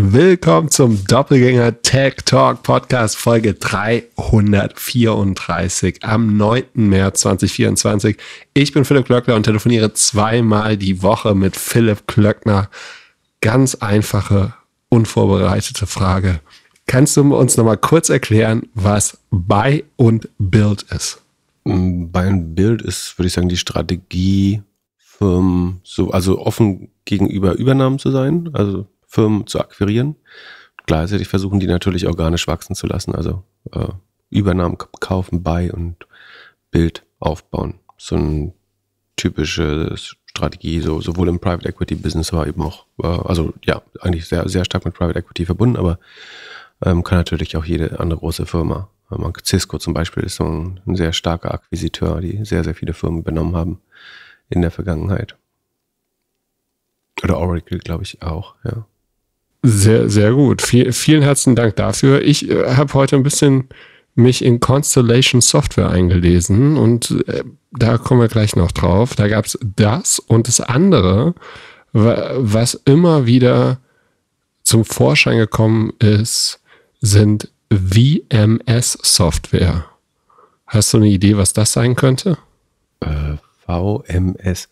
Willkommen zum Doppelgänger Tech Talk Podcast Folge 334 am 9. März 2024. Ich bin Philipp Klöckner und telefoniere zweimal die Woche mit Philipp Klöckner. Ganz einfache, unvorbereitete Frage. Kannst du uns nochmal kurz erklären, was Buy und Build ist? Mm, Buy und Build ist, würde ich sagen, die Strategie, Firmen, so, also offen gegenüber Übernahmen zu sein. Also Firmen zu akquirieren. Gleichzeitig versuchen die natürlich organisch wachsen zu lassen, also äh, Übernahmen kaufen, bei und Bild aufbauen. So eine typische Strategie, so, sowohl im Private Equity Business war eben auch, äh, also ja, eigentlich sehr, sehr stark mit Private Equity verbunden, aber ähm, kann natürlich auch jede andere große Firma. Äh, Cisco zum Beispiel ist so ein, ein sehr starker Akquisiteur, die sehr, sehr viele Firmen übernommen haben in der Vergangenheit. Oder Oracle, glaube ich, auch, ja. Sehr, sehr gut. Viel, vielen herzlichen Dank dafür. Ich äh, habe heute ein bisschen mich in Constellation Software eingelesen und äh, da kommen wir gleich noch drauf. Da gab es das und das andere, was immer wieder zum Vorschein gekommen ist, sind VMS-Software. Hast du eine Idee, was das sein könnte? Äh, VMS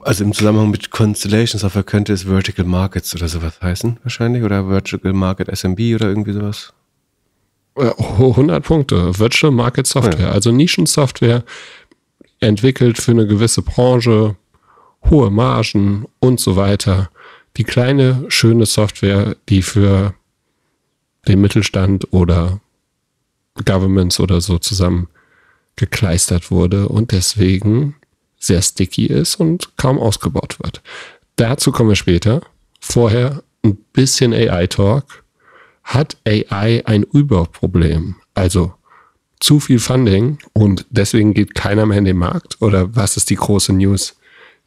also im Zusammenhang mit Constellation Software könnte es Vertical Markets oder sowas heißen, wahrscheinlich, oder Vertical Market SMB oder irgendwie sowas. 100 äh, Punkte. Virtual Market Software, ja. also Software, entwickelt für eine gewisse Branche, hohe Margen und so weiter. Die kleine, schöne Software, die für den Mittelstand oder Governments oder so zusammen gekleistert wurde und deswegen sehr sticky ist und kaum ausgebaut wird. Dazu kommen wir später. Vorher ein bisschen AI-Talk. Hat AI ein Überproblem? Also zu viel Funding und deswegen geht keiner mehr in den Markt? Oder was ist die große News,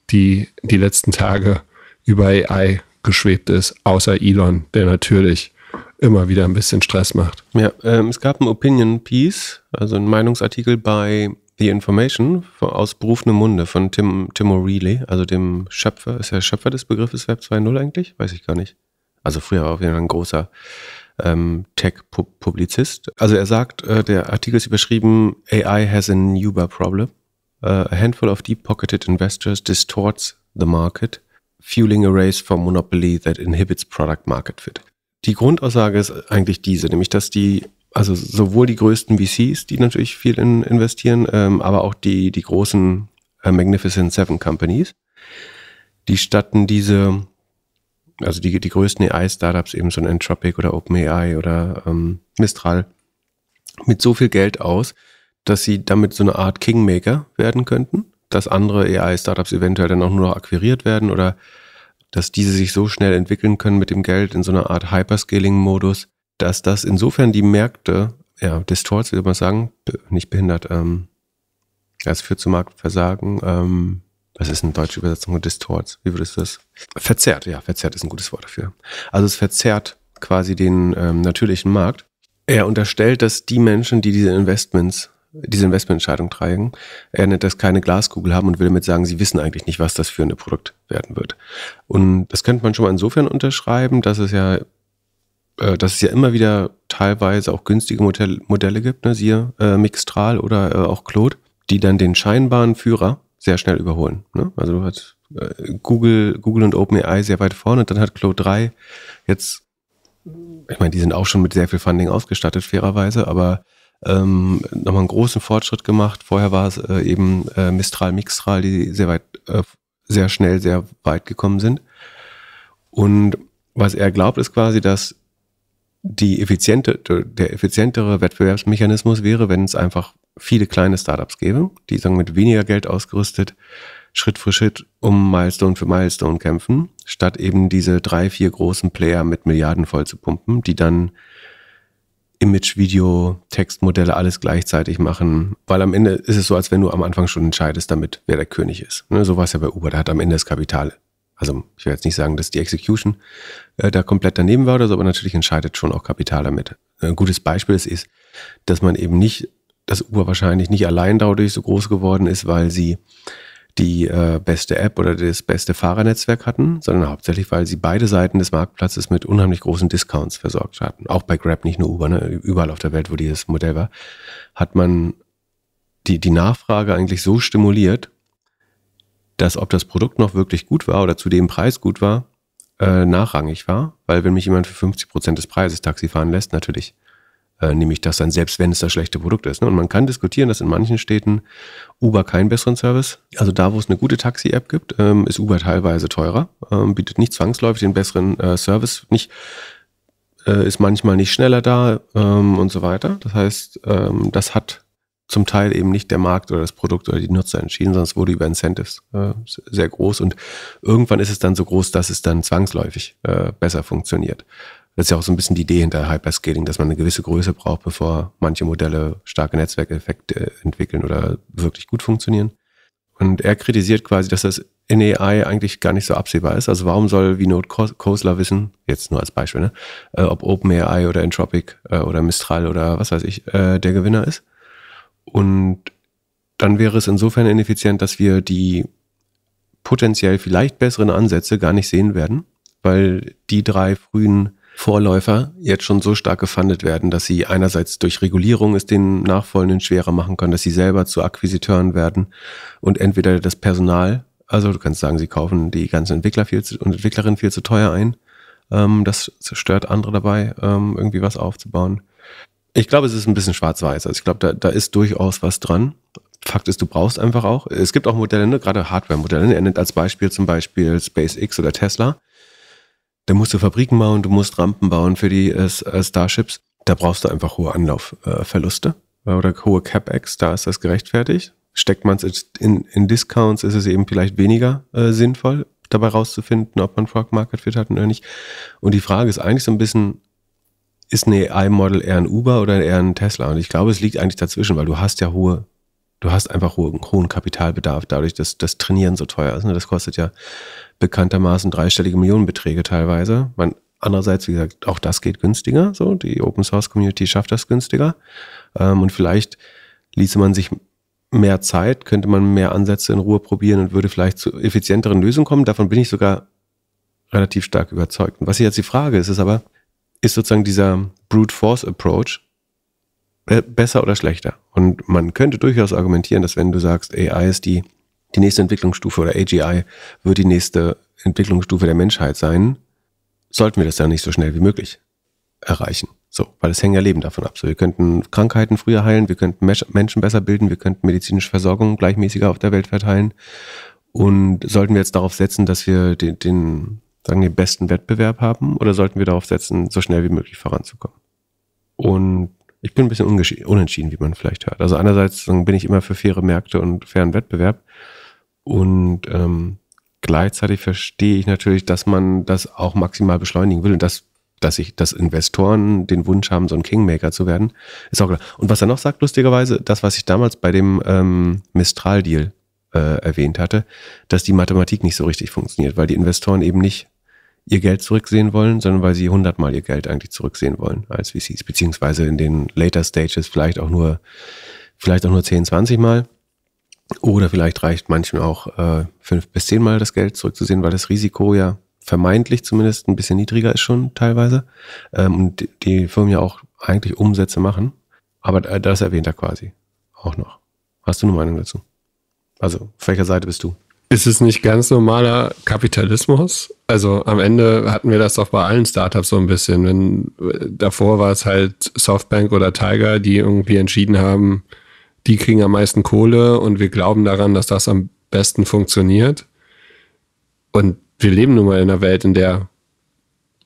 die die letzten Tage über AI geschwebt ist, außer Elon, der natürlich immer wieder ein bisschen Stress macht. Ja, ähm, es gab ein Opinion Piece, also ein Meinungsartikel bei The Information aus berufenem Munde von Tim, Tim O'Reilly, also dem Schöpfer, ist er Schöpfer des Begriffes Web 2.0 eigentlich? Weiß ich gar nicht. Also früher war auf jeden Fall ein großer ähm, Tech-Publizist. Also er sagt, äh, der Artikel ist überschrieben, AI has a Uber problem. Uh, a handful of deep-pocketed investors distorts the market, fueling a race for monopoly that inhibits product market fit. Die Grundaussage ist eigentlich diese, nämlich dass die also sowohl die größten VCs, die natürlich viel in, investieren, ähm, aber auch die, die großen äh, Magnificent Seven Companies, die statten diese, also die, die größten AI-Startups, eben so ein Entropic oder OpenAI oder ähm, Mistral, mit so viel Geld aus, dass sie damit so eine Art Kingmaker werden könnten, dass andere AI-Startups eventuell dann auch nur noch akquiriert werden oder dass diese sich so schnell entwickeln können mit dem Geld in so einer Art Hyperscaling-Modus, dass das insofern die Märkte, ja, Distorts würde man sagen, nicht behindert, ähm, das führt zu Marktversagen, ähm, was ist eine deutsche Übersetzung Distorts? Wie würdest du das? Verzerrt, ja, verzerrt ist ein gutes Wort dafür. Also es verzerrt quasi den ähm, natürlichen Markt. Er unterstellt, dass die Menschen, die diese Investments, diese Investmententscheidung tragen, er nennt das keine Glaskugel haben und will damit sagen, sie wissen eigentlich nicht, was das führende Produkt werden wird. Und das könnte man schon mal insofern unterschreiben, dass es ja äh, dass es ja immer wieder teilweise auch günstige Modell, Modelle gibt, ne? siehe äh, Mixtral oder äh, auch Claude, die dann den scheinbaren Führer sehr schnell überholen. Ne? Also du hast äh, Google, Google und OpenAI sehr weit vorne und dann hat Claude 3 jetzt, ich meine, die sind auch schon mit sehr viel Funding ausgestattet, fairerweise, aber ähm, nochmal einen großen Fortschritt gemacht. Vorher war es äh, eben äh, Mistral, Mixtral, die sehr weit, äh, sehr schnell, sehr weit gekommen sind. Und was er glaubt, ist quasi, dass die effiziente, der effizientere Wettbewerbsmechanismus wäre, wenn es einfach viele kleine Startups gäbe, die sagen mit weniger Geld ausgerüstet, Schritt für Schritt um Milestone für Milestone kämpfen, statt eben diese drei, vier großen Player mit Milliarden voll zu pumpen, die dann Image, Video, Textmodelle alles gleichzeitig machen, weil am Ende ist es so, als wenn du am Anfang schon entscheidest damit, wer der König ist. Ne, so war es ja bei Uber, da hat am Ende das Kapital also ich will jetzt nicht sagen, dass die Execution, äh, da komplett daneben war oder so, aber natürlich entscheidet schon auch Kapital damit. Äh, ein gutes Beispiel ist, ist dass man eben nicht, dass Uber wahrscheinlich nicht allein dadurch so groß geworden ist, weil sie die äh, beste App oder das beste Fahrernetzwerk hatten, sondern hauptsächlich, weil sie beide Seiten des Marktplatzes mit unheimlich großen Discounts versorgt hatten. Auch bei Grab, nicht nur Uber, ne? überall auf der Welt, wo dieses Modell war, hat man die, die Nachfrage eigentlich so stimuliert, dass ob das Produkt noch wirklich gut war oder zu dem Preis gut war, äh, nachrangig war, weil wenn mich jemand für 50 Prozent des Preises Taxi fahren lässt, natürlich äh, nehme ich das dann, selbst wenn es das schlechte Produkt ist. Ne? Und man kann diskutieren, dass in manchen Städten Uber keinen besseren Service, also da, wo es eine gute Taxi-App gibt, ähm, ist Uber teilweise teurer, ähm, bietet nicht zwangsläufig den besseren äh, Service, nicht äh, ist manchmal nicht schneller da ähm, und so weiter. Das heißt, ähm, das hat zum Teil eben nicht der Markt oder das Produkt oder die Nutzer entschieden, sondern es wurde über Incentives äh, sehr groß und irgendwann ist es dann so groß, dass es dann zwangsläufig äh, besser funktioniert. Das ist ja auch so ein bisschen die Idee hinter Hyperscaling, dass man eine gewisse Größe braucht, bevor manche Modelle starke Netzwerkeffekte äh, entwickeln oder wirklich gut funktionieren. Und er kritisiert quasi, dass das in AI eigentlich gar nicht so absehbar ist. Also warum soll Vinod Kosler wissen, jetzt nur als Beispiel, ne, äh, ob OpenAI oder Entropic äh, oder Mistral oder was weiß ich der Gewinner ist? Und dann wäre es insofern ineffizient, dass wir die potenziell vielleicht besseren Ansätze gar nicht sehen werden, weil die drei frühen Vorläufer jetzt schon so stark gefandet werden, dass sie einerseits durch Regulierung es den Nachfolgenden schwerer machen können, dass sie selber zu Akquisiteuren werden und entweder das Personal, also du kannst sagen, sie kaufen die ganzen Entwickler viel zu, und Entwicklerinnen viel zu teuer ein. Ähm, das stört andere dabei, ähm, irgendwie was aufzubauen. Ich glaube, es ist ein bisschen schwarz-weiß. Also ich glaube, da, da ist durchaus was dran. Fakt ist, du brauchst einfach auch. Es gibt auch Modelle, ne, gerade Hardware-Modelle. Ne, er nennt als Beispiel zum Beispiel SpaceX oder Tesla. Da musst du Fabriken bauen, du musst Rampen bauen für die äh, äh Starships. Da brauchst du einfach hohe Anlaufverluste äh, oder hohe CapEx. Da ist das gerechtfertigt. Steckt man es in, in Discounts, ist es eben vielleicht weniger äh, sinnvoll, dabei rauszufinden, ob man Frog Market Fit hat oder nicht. Und die Frage ist eigentlich so ein bisschen, ist ein AI-Model eher ein Uber oder eher ein Tesla? Und ich glaube, es liegt eigentlich dazwischen, weil du hast ja hohe, du hast einfach hohen, hohen Kapitalbedarf dadurch, dass das Trainieren so teuer ist. Ne? Das kostet ja bekanntermaßen dreistellige Millionenbeträge teilweise. Man, andererseits, wie gesagt, auch das geht günstiger. So, die Open Source Community schafft das günstiger. Ähm, und vielleicht ließe man sich mehr Zeit, könnte man mehr Ansätze in Ruhe probieren und würde vielleicht zu effizienteren Lösungen kommen. Davon bin ich sogar relativ stark überzeugt. Und was hier jetzt die Frage ist, ist aber, ist sozusagen dieser Brute Force Approach äh, besser oder schlechter? Und man könnte durchaus argumentieren, dass wenn du sagst, AI ist die, die nächste Entwicklungsstufe oder AGI wird die nächste Entwicklungsstufe der Menschheit sein, sollten wir das dann nicht so schnell wie möglich erreichen. So, weil es hängen ja Leben davon ab. So, wir könnten Krankheiten früher heilen, wir könnten Menschen besser bilden, wir könnten medizinische Versorgung gleichmäßiger auf der Welt verteilen. Und sollten wir jetzt darauf setzen, dass wir den, den sagen, den besten Wettbewerb haben oder sollten wir darauf setzen, so schnell wie möglich voranzukommen? Und ich bin ein bisschen unentschieden, wie man vielleicht hört. Also einerseits bin ich immer für faire Märkte und fairen Wettbewerb und ähm, gleichzeitig verstehe ich natürlich, dass man das auch maximal beschleunigen will und das dass ich, dass Investoren den Wunsch haben, so ein Kingmaker zu werden, ist auch klar. Und was er noch sagt, lustigerweise, das, was ich damals bei dem ähm, Mistral-Deal äh, erwähnt hatte, dass die Mathematik nicht so richtig funktioniert, weil die Investoren eben nicht ihr Geld zurücksehen wollen, sondern weil sie hundertmal ihr Geld eigentlich zurücksehen wollen als VCs, beziehungsweise in den Later Stages vielleicht auch nur, vielleicht auch nur 10, 20 Mal. Oder vielleicht reicht manchen auch äh, fünf bis zehnmal das Geld zurückzusehen, weil das Risiko ja vermeintlich zumindest ein bisschen niedriger ist schon teilweise. Ähm, und die Firmen ja auch eigentlich Umsätze machen. Aber das erwähnt er quasi auch noch. Hast du eine Meinung dazu? Also, auf welcher Seite bist du? Ist es nicht ganz normaler Kapitalismus? Also am Ende hatten wir das doch bei allen Startups so ein bisschen. Wenn, davor war es halt Softbank oder Tiger, die irgendwie entschieden haben, die kriegen am meisten Kohle und wir glauben daran, dass das am besten funktioniert. Und wir leben nun mal in einer Welt, in der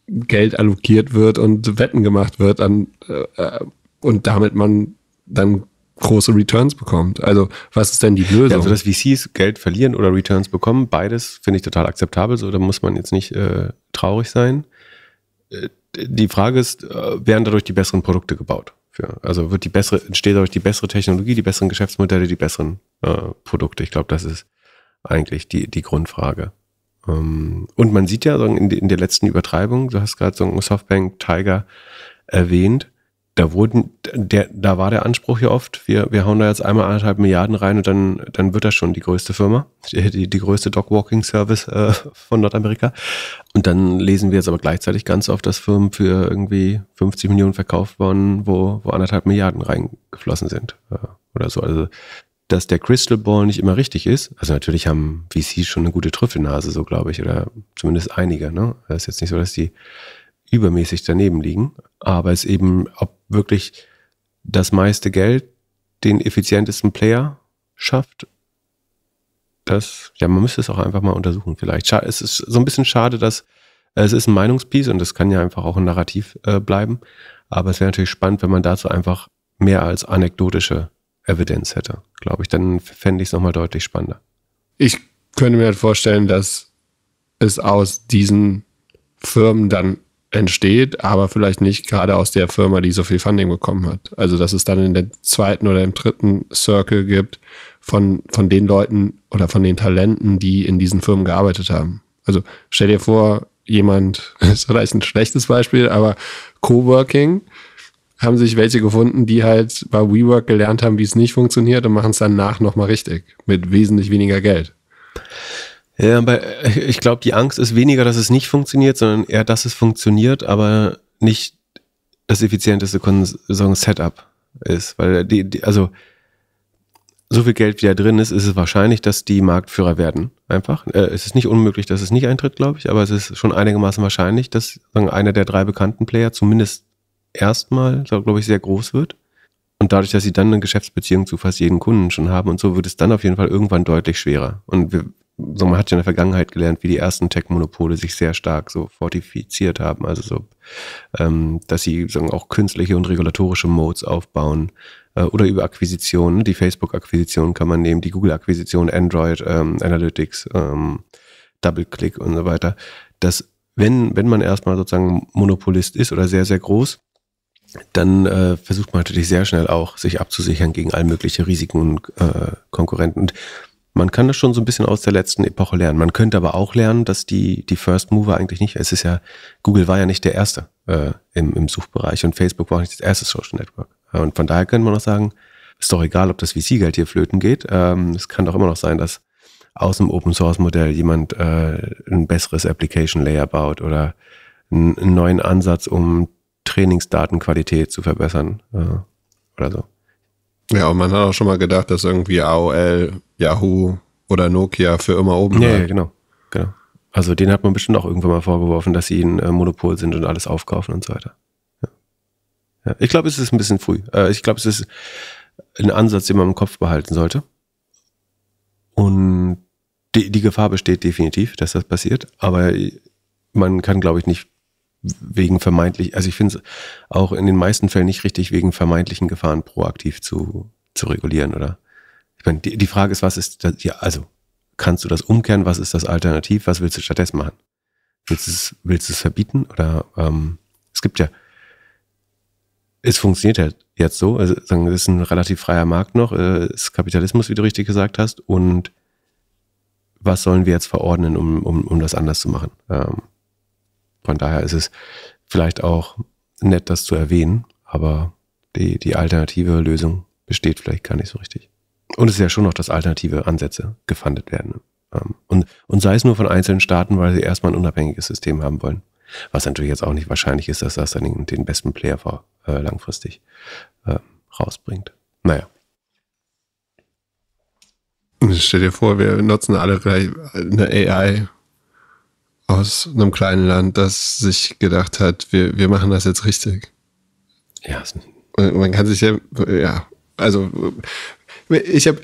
Geld allokiert wird und Wetten gemacht wird an, äh, äh und damit man dann große Returns bekommt. Also was ist denn die Lösung? Ja, also dass VCs Geld verlieren oder Returns bekommen, beides finde ich total akzeptabel. So, da muss man jetzt nicht äh, traurig sein. Äh, die Frage ist, äh, werden dadurch die besseren Produkte gebaut? Für, also wird die bessere, entsteht dadurch die bessere Technologie, die besseren Geschäftsmodelle, die besseren äh, Produkte. Ich glaube, das ist eigentlich die, die Grundfrage. Ähm, und man sieht ja in, in der letzten Übertreibung, du hast gerade so einen Softbank Tiger erwähnt, da wurden, der, da war der Anspruch ja oft, wir, wir hauen da jetzt einmal anderthalb Milliarden rein und dann, dann wird das schon die größte Firma, die, die größte Dog-Walking-Service äh, von Nordamerika. Und dann lesen wir jetzt aber gleichzeitig ganz oft, dass Firmen für irgendwie 50 Millionen verkauft wurden, wo, wo anderthalb Milliarden reingeflossen sind äh, oder so. Also, dass der Crystal Ball nicht immer richtig ist. Also natürlich haben VCs schon eine gute Trüffelnase, so glaube ich, oder zumindest einige. Ne? Das ist jetzt nicht so, dass die übermäßig daneben liegen, aber es eben, ob wirklich das meiste Geld den effizientesten Player schafft, das, ja, man müsste es auch einfach mal untersuchen vielleicht. Es ist so ein bisschen schade, dass es ist ein Meinungspiece und das kann ja einfach auch ein Narrativ äh, bleiben, aber es wäre natürlich spannend, wenn man dazu einfach mehr als anekdotische Evidenz hätte, glaube ich. Dann fände ich es nochmal deutlich spannender. Ich könnte mir halt vorstellen, dass es aus diesen Firmen dann entsteht, aber vielleicht nicht gerade aus der Firma, die so viel Funding bekommen hat. Also, dass es dann in der zweiten oder im dritten Circle gibt von, von den Leuten oder von den Talenten, die in diesen Firmen gearbeitet haben. Also, stell dir vor, jemand, ist vielleicht ein schlechtes Beispiel, aber Coworking haben sich welche gefunden, die halt bei WeWork gelernt haben, wie es nicht funktioniert und machen es danach nochmal richtig mit wesentlich weniger Geld. Ja, aber äh, ich glaube, die Angst ist weniger, dass es nicht funktioniert, sondern eher, dass es funktioniert, aber nicht das effizienteste Saison-Setup ist. Weil die, die, also so viel Geld, wie da drin ist, ist es wahrscheinlich, dass die Marktführer werden. Einfach. Äh, es ist nicht unmöglich, dass es nicht eintritt, glaube ich, aber es ist schon einigermaßen wahrscheinlich, dass sagen, einer der drei bekannten Player zumindest erstmal, glaube ich, sehr groß wird. Und dadurch, dass sie dann eine Geschäftsbeziehung zu fast jedem Kunden schon haben und so, wird es dann auf jeden Fall irgendwann deutlich schwerer. Und wir, so man hat ja in der Vergangenheit gelernt, wie die ersten Tech-Monopole sich sehr stark so fortifiziert haben, also so, ähm, dass sie sagen, auch künstliche und regulatorische Modes aufbauen äh, oder über Akquisitionen, ne, die Facebook-Akquisition kann man nehmen, die Google-Akquisition, Android, ähm, Analytics, ähm, Double-Click und so weiter, dass wenn, wenn man erstmal sozusagen Monopolist ist oder sehr, sehr groß, dann äh, versucht man natürlich sehr schnell auch, sich abzusichern gegen all mögliche Risiken und äh, Konkurrenten. Und man kann das schon so ein bisschen aus der letzten Epoche lernen. Man könnte aber auch lernen, dass die, die First Mover eigentlich nicht, es ist ja, Google war ja nicht der Erste äh, im, im Suchbereich und Facebook war auch nicht das erste Social Network. Äh, und von daher könnte man auch sagen, ist doch egal, ob das VC-Geld hier flöten geht. Ähm, es kann doch immer noch sein, dass aus dem Open-Source-Modell jemand äh, ein besseres Application-Layer baut oder einen, einen neuen Ansatz, um Trainingsdatenqualität zu verbessern äh, oder so. Ja, und man hat auch schon mal gedacht, dass irgendwie AOL, Yahoo oder Nokia für immer oben ja, Ja, genau. genau. Also denen hat man bestimmt auch irgendwann mal vorgeworfen, dass sie ein äh, Monopol sind und alles aufkaufen und so weiter. Ja. Ja. Ich glaube, es ist ein bisschen früh. Äh, ich glaube, es ist ein Ansatz, den man im Kopf behalten sollte. Und die, die Gefahr besteht definitiv, dass das passiert. Aber man kann, glaube ich, nicht wegen vermeintlich, also ich finde es auch in den meisten Fällen nicht richtig, wegen vermeintlichen Gefahren proaktiv zu, zu regulieren, oder? Ich meine, die, die Frage ist, was ist das, ja, also kannst du das umkehren, was ist das Alternativ, was willst du stattdessen machen? Willst du es, willst du es verbieten? Oder ähm, es gibt ja, es funktioniert ja halt jetzt so, also sagen, es ist ein relativ freier Markt noch, äh, es ist Kapitalismus, wie du richtig gesagt hast, und was sollen wir jetzt verordnen, um, um, um das anders zu machen? Ähm, von daher ist es vielleicht auch nett, das zu erwähnen, aber die, die alternative Lösung besteht vielleicht gar nicht so richtig. Und es ist ja schon noch, dass alternative Ansätze gefundet werden. Ähm, und, und sei es nur von einzelnen Staaten, weil sie erstmal ein unabhängiges System haben wollen. Was natürlich jetzt auch nicht wahrscheinlich ist, dass das dann den besten Player vor, äh, langfristig äh, rausbringt. Naja. Stell dir vor, wir nutzen alle eine AI aus einem kleinen Land, das sich gedacht hat, wir, wir machen das jetzt richtig. Ja. Man kann sich ja, ja, also ich habe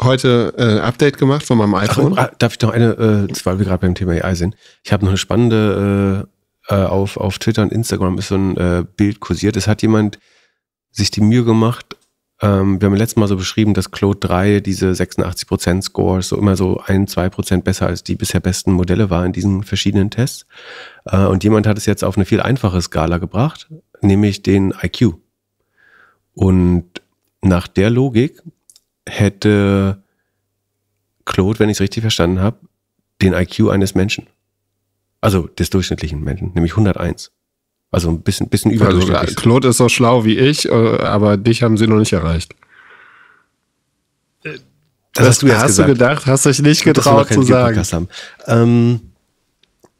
heute ein äh, Update gemacht von meinem iPhone. Ach, darf ich noch eine, äh, weil wir gerade beim Thema AI sind. Ich habe noch eine spannende, äh, äh, auf, auf Twitter und Instagram ist so ein äh, Bild kursiert. Es hat jemand sich die Mühe gemacht, ähm, wir haben letztes Mal so beschrieben, dass Claude 3 diese 86% Scores so immer so ein, zwei Prozent besser als die bisher besten Modelle war in diesen verschiedenen Tests. Äh, und jemand hat es jetzt auf eine viel einfache Skala gebracht, nämlich den IQ. Und nach der Logik hätte Claude, wenn ich es richtig verstanden habe, den IQ eines Menschen. Also des durchschnittlichen Menschen, nämlich 101. Also ein bisschen, bisschen überdurchschnittlich. Also, äh, Claude ist so schlau wie ich, äh, aber dich haben sie noch nicht erreicht. Das, hast du jetzt hast gesagt. du gedacht, hast dich nicht Gut, getraut zu sagen. Ähm,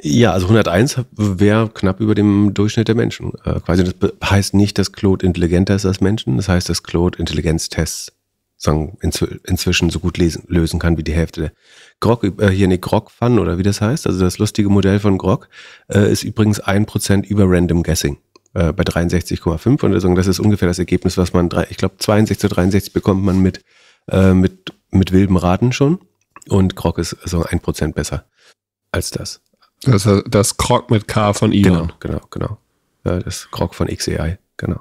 ja, also 101 wäre knapp über dem Durchschnitt der Menschen. Äh, quasi das heißt nicht, dass Claude intelligenter ist als Menschen. Das heißt, dass Claude Intelligenztests sagen, inzwischen so gut lesen, lösen kann wie die Hälfte der Grog, äh, hier eine Grog-Fun oder wie das heißt. Also das lustige Modell von Grog äh, ist übrigens ein Prozent über Random Guessing äh, bei 63,5 und also das ist ungefähr das Ergebnis, was man, drei, ich glaube 62 zu 63 bekommt man mit, äh, mit, mit wilden Raten schon und Grog ist so ein Prozent besser als das. Das, das Grog mit K von Ion. Genau, genau, genau. das Grog von XEI, genau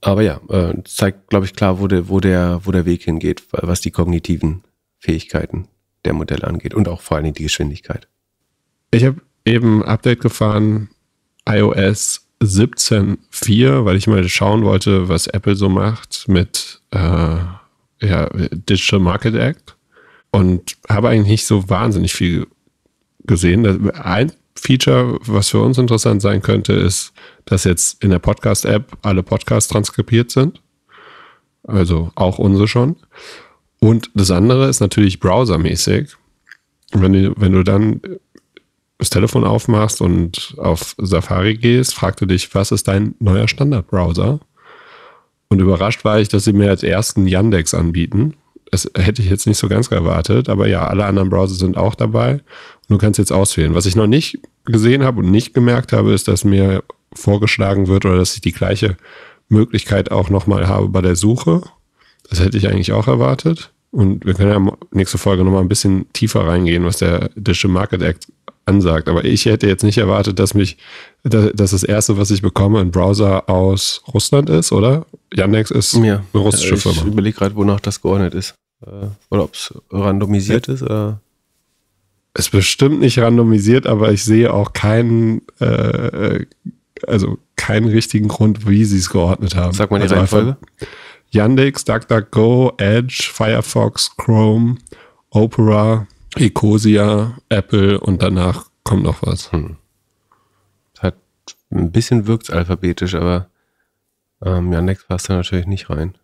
aber ja, äh, zeigt, glaube ich, klar, wo der, wo, der, wo der Weg hingeht, was die kognitiven Fähigkeiten der Modelle angeht und auch vor allen Dingen die Geschwindigkeit. Ich habe eben Update gefahren, iOS 17.4, weil ich mal schauen wollte, was Apple so macht mit äh, ja, Digital Market Act und habe eigentlich nicht so wahnsinnig viel gesehen. Ein, Feature, was für uns interessant sein könnte, ist, dass jetzt in der Podcast-App alle Podcasts transkribiert sind. Also auch unsere schon. Und das andere ist natürlich browsermäßig. Wenn du, wenn du dann das Telefon aufmachst und auf Safari gehst, fragst du dich, was ist dein neuer Standardbrowser? Und überrascht war ich, dass sie mir als ersten Yandex anbieten. Das hätte ich jetzt nicht so ganz erwartet, aber ja, alle anderen Browser sind auch dabei. Und du kannst jetzt auswählen. Was ich noch nicht gesehen habe und nicht gemerkt habe, ist, dass mir vorgeschlagen wird oder dass ich die gleiche Möglichkeit auch nochmal habe bei der Suche. Das hätte ich eigentlich auch erwartet. Und wir können ja nächste Folge nochmal ein bisschen tiefer reingehen, was der Digital Market Act ansagt. Aber ich hätte jetzt nicht erwartet, dass mich, dass, das erste, was ich bekomme, ein Browser aus Russland ist, oder? Yandex ist ja. eine russische ja, ich Firma. Ich überlege gerade, wonach das geordnet ist. Äh, oder ob es randomisiert ja. Äh, ist. Oder? Äh ist bestimmt nicht randomisiert, aber ich sehe auch keinen, äh, äh, also keinen richtigen Grund, wie sie es geordnet haben. Sag mal die also Reihenfolge. Yandex, DuckDuckGo, Edge, Firefox, Chrome, Opera, Ecosia, Apple und danach kommt noch was. Hm. Hat ein bisschen wirkt alphabetisch, aber ähm, Yandex passt da natürlich nicht rein.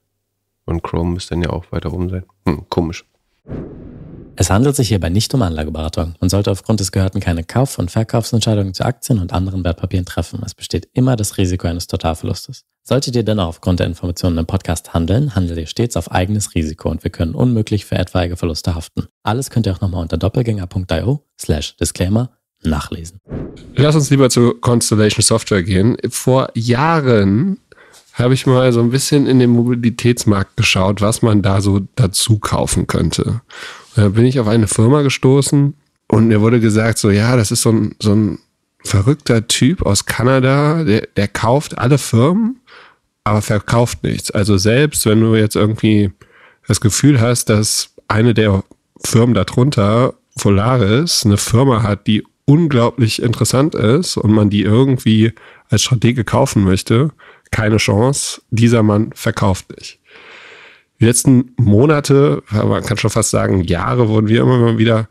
Und Chrome müsste dann ja auch weiter rum sein. Hm, komisch. Es handelt sich hierbei nicht um Anlageberatung. Man sollte aufgrund des Gehörten keine Kauf- und Verkaufsentscheidungen zu Aktien und anderen Wertpapieren treffen. Es besteht immer das Risiko eines Totalverlustes. Solltet ihr dennoch aufgrund der Informationen im Podcast handeln, handelt ihr stets auf eigenes Risiko und wir können unmöglich für etwaige Verluste haften. Alles könnt ihr auch nochmal unter doppelgänger.io slash disclaimer nachlesen. Lass uns lieber zu Constellation Software gehen. Vor Jahren habe ich mal so ein bisschen in den Mobilitätsmarkt geschaut, was man da so dazu kaufen könnte bin ich auf eine Firma gestoßen und mir wurde gesagt, so ja, das ist so ein, so ein verrückter Typ aus Kanada, der, der kauft alle Firmen, aber verkauft nichts. Also selbst wenn du jetzt irgendwie das Gefühl hast, dass eine der Firmen darunter, Volaris, eine Firma hat, die unglaublich interessant ist und man die irgendwie als Stratege kaufen möchte, keine Chance, dieser Mann verkauft nicht die letzten Monate, man kann schon fast sagen Jahre, wurden wir immer mal wieder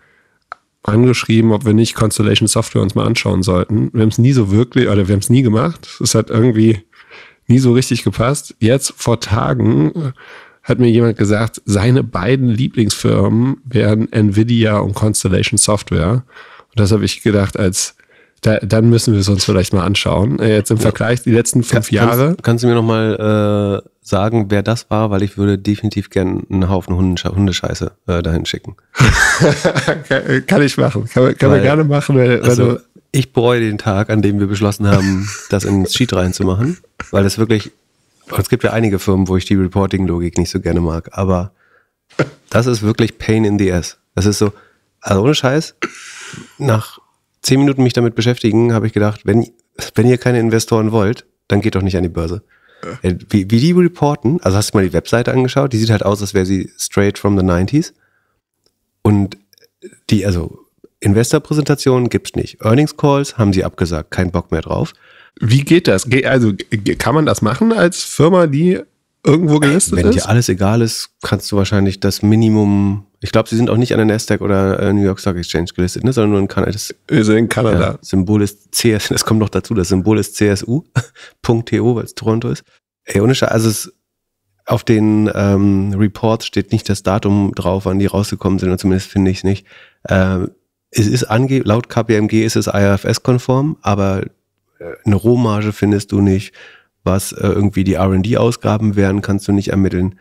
angeschrieben, ob wir nicht Constellation Software uns mal anschauen sollten. Wir haben es nie so wirklich, oder wir haben es nie gemacht. Es hat irgendwie nie so richtig gepasst. Jetzt vor Tagen hat mir jemand gesagt, seine beiden Lieblingsfirmen wären Nvidia und Constellation Software. Und das habe ich gedacht, als da, dann müssen wir es uns vielleicht mal anschauen. Äh, jetzt im Vergleich die letzten fünf Kann, Jahre. Kannst, kannst, du mir noch mal äh sagen, wer das war, weil ich würde definitiv gerne einen Haufen Hundesche Hundescheiße äh, dahin schicken. kann ich machen. Kann, kann man gerne machen. Wenn, also, ich bereue den Tag, an dem wir beschlossen haben, das ins Sheet reinzumachen, weil das wirklich, es gibt ja einige Firmen, wo ich die Reporting-Logik nicht so gerne mag, aber das ist wirklich Pain in the Ass. Das ist so, also ohne Scheiß, nach zehn Minuten mich damit beschäftigen, habe ich gedacht, wenn, wenn ihr keine Investoren wollt, dann geht doch nicht an die Börse. Äh, wie, wie die reporten, also hast du mal die Webseite angeschaut, die sieht halt aus, als wäre sie straight from the 90s. Und die, also Investorpräsentationen es nicht. Earnings Calls haben sie abgesagt, kein Bock mehr drauf. Wie geht das? Also kann man das machen als Firma, die irgendwo gelistet Wenn ist? Wenn dir alles egal ist, kannst du wahrscheinlich das Minimum ich glaube, sie sind auch nicht an der Nasdaq oder äh, New York Stock Exchange gelistet, ne? sondern nur in Kanada. Das, also in Kanada. Ja, Symbol ist CS, das kommt noch dazu, das Symbol ist CSU.to, weil es Toronto ist. Ey, ohne Scheiß, also es, auf den ähm, Reports steht nicht das Datum drauf, wann die rausgekommen sind, oder zumindest finde ich es nicht. Ähm, es ist ange laut KPMG ist es IFS-konform, aber äh, eine Rohmarge findest du nicht. Was äh, irgendwie die RD-Ausgaben wären, kannst du nicht ermitteln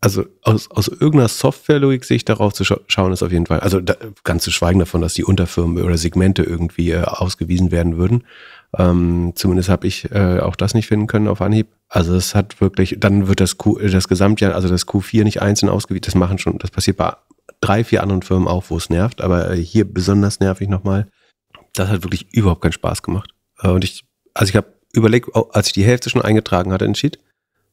also aus, aus irgendeiner Software-Logik sich darauf zu scha schauen, ist auf jeden Fall, also da, ganz zu schweigen davon, dass die Unterfirmen oder Segmente irgendwie äh, ausgewiesen werden würden. Ähm, zumindest habe ich äh, auch das nicht finden können auf Anhieb. Also es hat wirklich, dann wird das Q, das Gesamtjahr, also das Q4 nicht einzeln ausgewiesen, das machen schon, das passiert bei drei, vier anderen Firmen auch, wo es nervt, aber äh, hier besonders nervig nochmal. Das hat wirklich überhaupt keinen Spaß gemacht. Äh, und ich, also ich habe überlegt, als ich die Hälfte schon eingetragen hatte, entschied,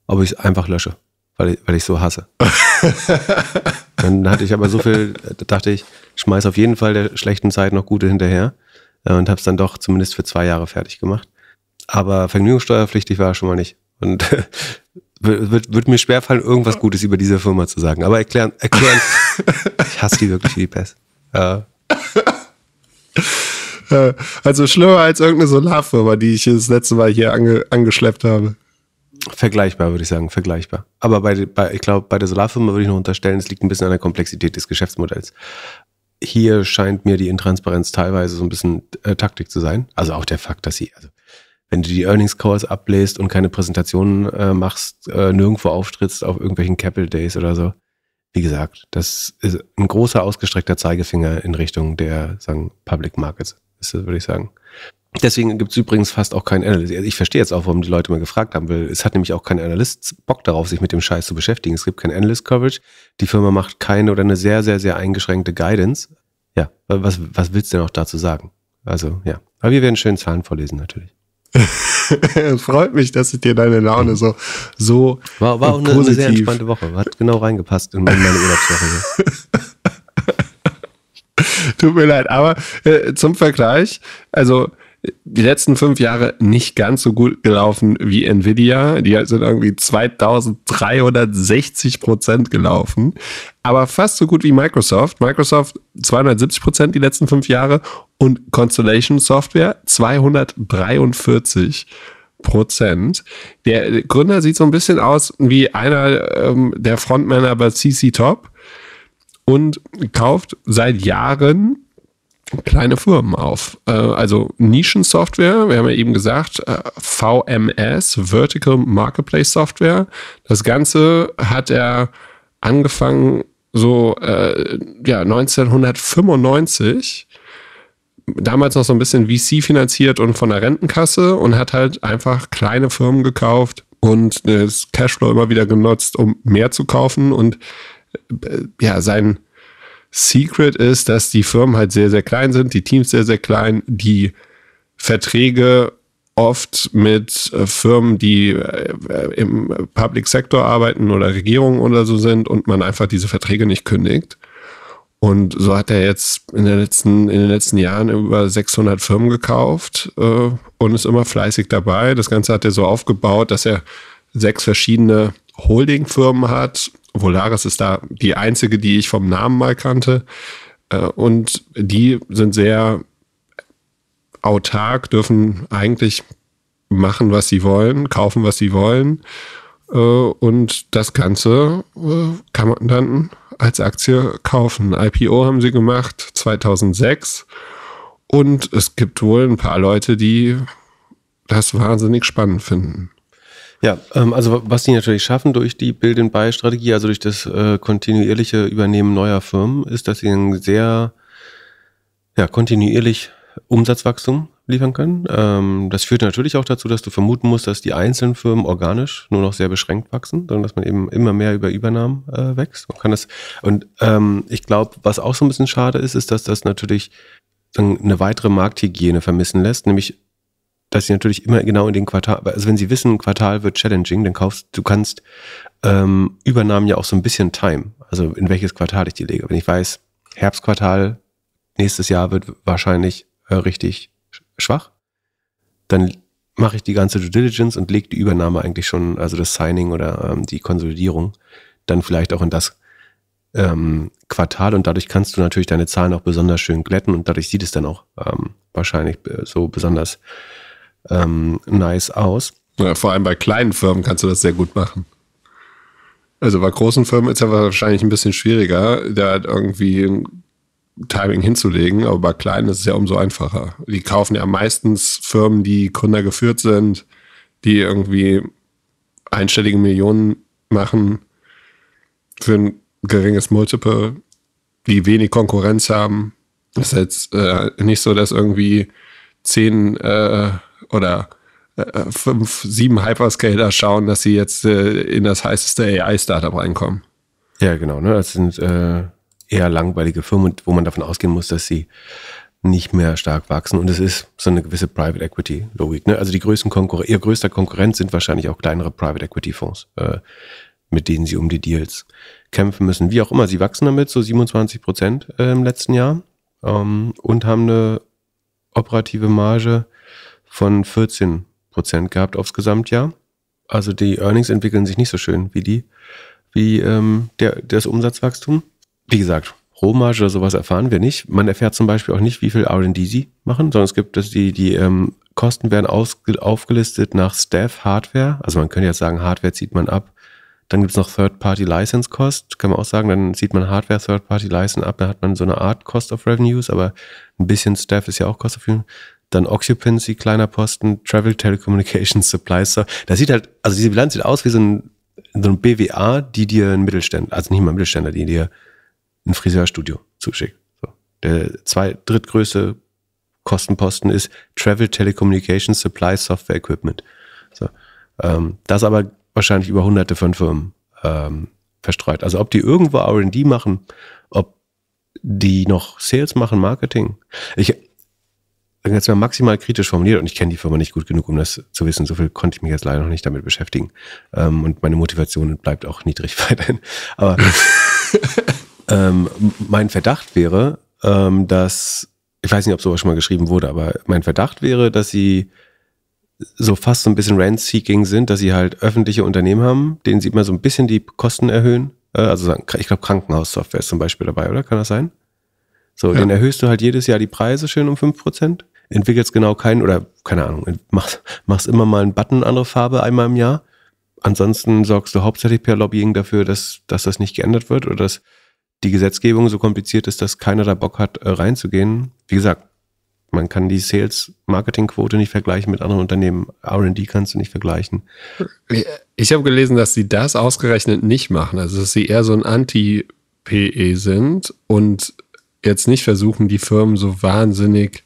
ob ich es einfach lösche weil ich, weil ich so hasse. dann hatte ich aber so viel, da dachte ich, schmeiß auf jeden Fall der schlechten Zeit noch gute hinterher äh, und habe es dann doch zumindest für zwei Jahre fertig gemacht. Aber vergnügungssteuerpflichtig war er schon mal nicht. Und wird, wird mir schwerfallen, irgendwas Gutes über diese Firma zu sagen. Aber erklären, erklären. ich hasse die wirklich wie die Pest. Ja. Äh. Äh, also schlimmer als irgendeine Solarfirma, die ich das letzte Mal hier ange, angeschleppt habe. Vergleichbar, würde ich sagen, vergleichbar. Aber bei, bei ich glaube, bei der Solarfirma würde ich noch unterstellen, es liegt ein bisschen an der Komplexität des Geschäftsmodells. Hier scheint mir die Intransparenz teilweise so ein bisschen äh, Taktik zu sein. Also auch der Fakt, dass sie, also wenn du die Earnings Calls ablässt und keine Präsentationen äh, machst, äh, nirgendwo auftrittst auf irgendwelchen Capital Days oder so. Wie gesagt, das ist ein großer ausgestreckter Zeigefinger in Richtung der, sagen, Public Markets, ist das, würde ich sagen. Deswegen gibt es übrigens fast auch keinen Analyst. Also ich verstehe jetzt auch, warum die Leute mal gefragt haben, weil es hat nämlich auch kein Analyst Bock darauf, sich mit dem Scheiß zu beschäftigen. Es gibt kein Analyst-Coverage. Die Firma macht keine oder eine sehr, sehr, sehr eingeschränkte Guidance. Ja, was, was willst du denn auch dazu sagen? Also, ja. Aber wir werden schön Zahlen vorlesen, natürlich. Freut mich, dass ich dir deine Laune so, so. War, war auch eine, eine, sehr entspannte Woche. Hat genau reingepasst in meine, meine Urlaubswoche. Tut mir leid, aber äh, zum Vergleich, also die letzten fünf Jahre nicht ganz so gut gelaufen wie Nvidia. Die sind irgendwie 2360 Prozent gelaufen, aber fast so gut wie Microsoft. Microsoft 270 Prozent die letzten fünf Jahre und Constellation Software 243 Prozent. Der Gründer sieht so ein bisschen aus wie einer ähm, der Frontmänner bei CC Top und kauft seit Jahren kleine Firmen auf. Äh, also Nischen-Software, wir haben ja eben gesagt, äh, VMS, Vertical Marketplace Software. Das Ganze hat er angefangen so äh, ja 1995 damals noch so ein bisschen VC finanziert und von der Rentenkasse und hat halt einfach kleine Firmen gekauft und das Cashflow immer wieder genutzt, um mehr zu kaufen und äh, ja sein Secret ist, dass die Firmen halt sehr, sehr klein sind, die Teams sehr, sehr klein, die Verträge oft mit äh, Firmen, die äh, im Public Sector arbeiten oder Regierungen oder so sind und man einfach diese Verträge nicht kündigt. Und so hat er jetzt in, der letzten, in den letzten Jahren über 600 Firmen gekauft äh, und ist immer fleißig dabei. Das Ganze hat er so aufgebaut, dass er sechs verschiedene Holdingfirmen hat Volaris ist da die einzige, die ich vom Namen mal kannte. Äh, und die sind sehr autark, dürfen eigentlich machen, was sie wollen, kaufen, was sie wollen. Äh, und das Ganze äh, kann man dann als Aktie kaufen. IPO haben sie gemacht 2006. Und es gibt wohl ein paar Leute, die das wahnsinnig spannend finden. Ja, ähm, also was die natürlich schaffen durch die Build-in-Buy-Strategie, also durch das äh, kontinuierliche Übernehmen neuer Firmen, ist, dass sie ein sehr ja, kontinuierlich Umsatzwachstum liefern können. Ähm, das führt natürlich auch dazu, dass du vermuten musst, dass die einzelnen Firmen organisch nur noch sehr beschränkt wachsen, sondern dass man eben immer mehr über Übernahmen äh, wächst. Man kann das, und ähm, ich glaube, was auch so ein bisschen schade ist, ist, dass das natürlich eine weitere Markthygiene vermissen lässt, nämlich dass sie natürlich immer genau in den Quartal, also wenn sie wissen, Quartal wird challenging, dann kaufst du kannst ähm, Übernahmen ja auch so ein bisschen Time, also in welches Quartal ich die lege. Wenn ich weiß, Herbstquartal nächstes Jahr wird wahrscheinlich äh, richtig schwach, dann mache ich die ganze Due Diligence und lege die Übernahme eigentlich schon, also das Signing oder ähm, die Konsolidierung, dann vielleicht auch in das ähm, Quartal und dadurch kannst du natürlich deine Zahlen auch besonders schön glätten und dadurch sieht es dann auch ähm, wahrscheinlich äh, so besonders ähm, nice aus. Ja, vor allem bei kleinen Firmen kannst du das sehr gut machen. Also bei großen Firmen ist ja wahrscheinlich ein bisschen schwieriger, da halt irgendwie ein Timing hinzulegen, aber bei kleinen ist es ja umso einfacher. Die kaufen ja meistens Firmen, die gründergeführt sind, die irgendwie einstellige Millionen machen für ein geringes Multiple, die wenig Konkurrenz haben. Das ist jetzt äh, nicht so, dass irgendwie zehn äh, oder äh, äh, fünf, sieben Hyperscaler schauen, dass sie jetzt äh, in das heißeste AI-Startup reinkommen. Ja, genau. Ne? Das sind äh, eher langweilige Firmen, wo man davon ausgehen muss, dass sie nicht mehr stark wachsen. Und es ist so eine gewisse Private Equity Logik. Ne? Also die größten Konkurren ihr größter Konkurrent sind wahrscheinlich auch kleinere Private Equity Fonds, äh, mit denen sie um die Deals kämpfen müssen. Wie auch immer, sie wachsen damit so 27 Prozent äh, im letzten Jahr ähm, und haben eine operative Marge von 14 Prozent gehabt aufs Gesamtjahr. Also die Earnings entwickeln sich nicht so schön wie die, wie ähm, der, das Umsatzwachstum. Wie gesagt, Rohmarge oder sowas erfahren wir nicht. Man erfährt zum Beispiel auch nicht, wie viel RD sie machen, sondern es gibt dass die, die ähm, Kosten werden aufgelistet nach Staff, Hardware. Also man könnte jetzt sagen, Hardware zieht man ab. Dann gibt es noch Third-Party-License-Cost, kann man auch sagen, dann zieht man Hardware, Third-Party-License ab, dann hat man so eine Art Cost of Revenues, aber ein bisschen Staff ist ja auch Cost of Revenues dann Occupancy, kleiner Posten, Travel Telecommunications Supply Store. Das sieht halt, also diese Bilanz sieht aus wie so ein, so ein BWA, die dir ein Mittelständler, also nicht mal ein Mittelständler, die dir ein Friseurstudio zuschickt. So. Der zwei, drittgrößte Kostenposten ist Travel Telecommunications Supply Software Equipment. So. Ähm, das aber wahrscheinlich über hunderte von Firmen ähm, verstreut. Also ob die irgendwo RD machen, ob die noch Sales machen, Marketing. Ich, jetzt mal maximal kritisch formuliert und ich kenne die Firma nicht gut genug, um das zu wissen. So viel konnte ich mich jetzt leider noch nicht damit beschäftigen. Ähm, und meine Motivation bleibt auch niedrig weiterhin. Aber ähm, mein Verdacht wäre, ähm, dass, ich weiß nicht, ob sowas schon mal geschrieben wurde, aber mein Verdacht wäre, dass sie so fast so ein bisschen Rent-Seeking sind, dass sie halt öffentliche Unternehmen haben, denen sie immer so ein bisschen die Kosten erhöhen. Äh, also ich glaube, Krankenhaussoftware ist zum Beispiel dabei, oder? Kann das sein? So, ja. den erhöhst du halt jedes Jahr die Preise schön um 5% entwickelst genau keinen oder keine Ahnung, machst, machst immer mal einen Button, andere Farbe einmal im Jahr. Ansonsten sorgst du hauptsächlich per Lobbying dafür, dass, dass das nicht geändert wird oder dass die Gesetzgebung so kompliziert ist, dass keiner da Bock hat, äh, reinzugehen. Wie gesagt, man kann die Sales-Marketing-Quote nicht vergleichen mit anderen Unternehmen. RD kannst du nicht vergleichen. Ich habe gelesen, dass sie das ausgerechnet nicht machen. Also, dass sie eher so ein Anti-PE sind und jetzt nicht versuchen, die Firmen so wahnsinnig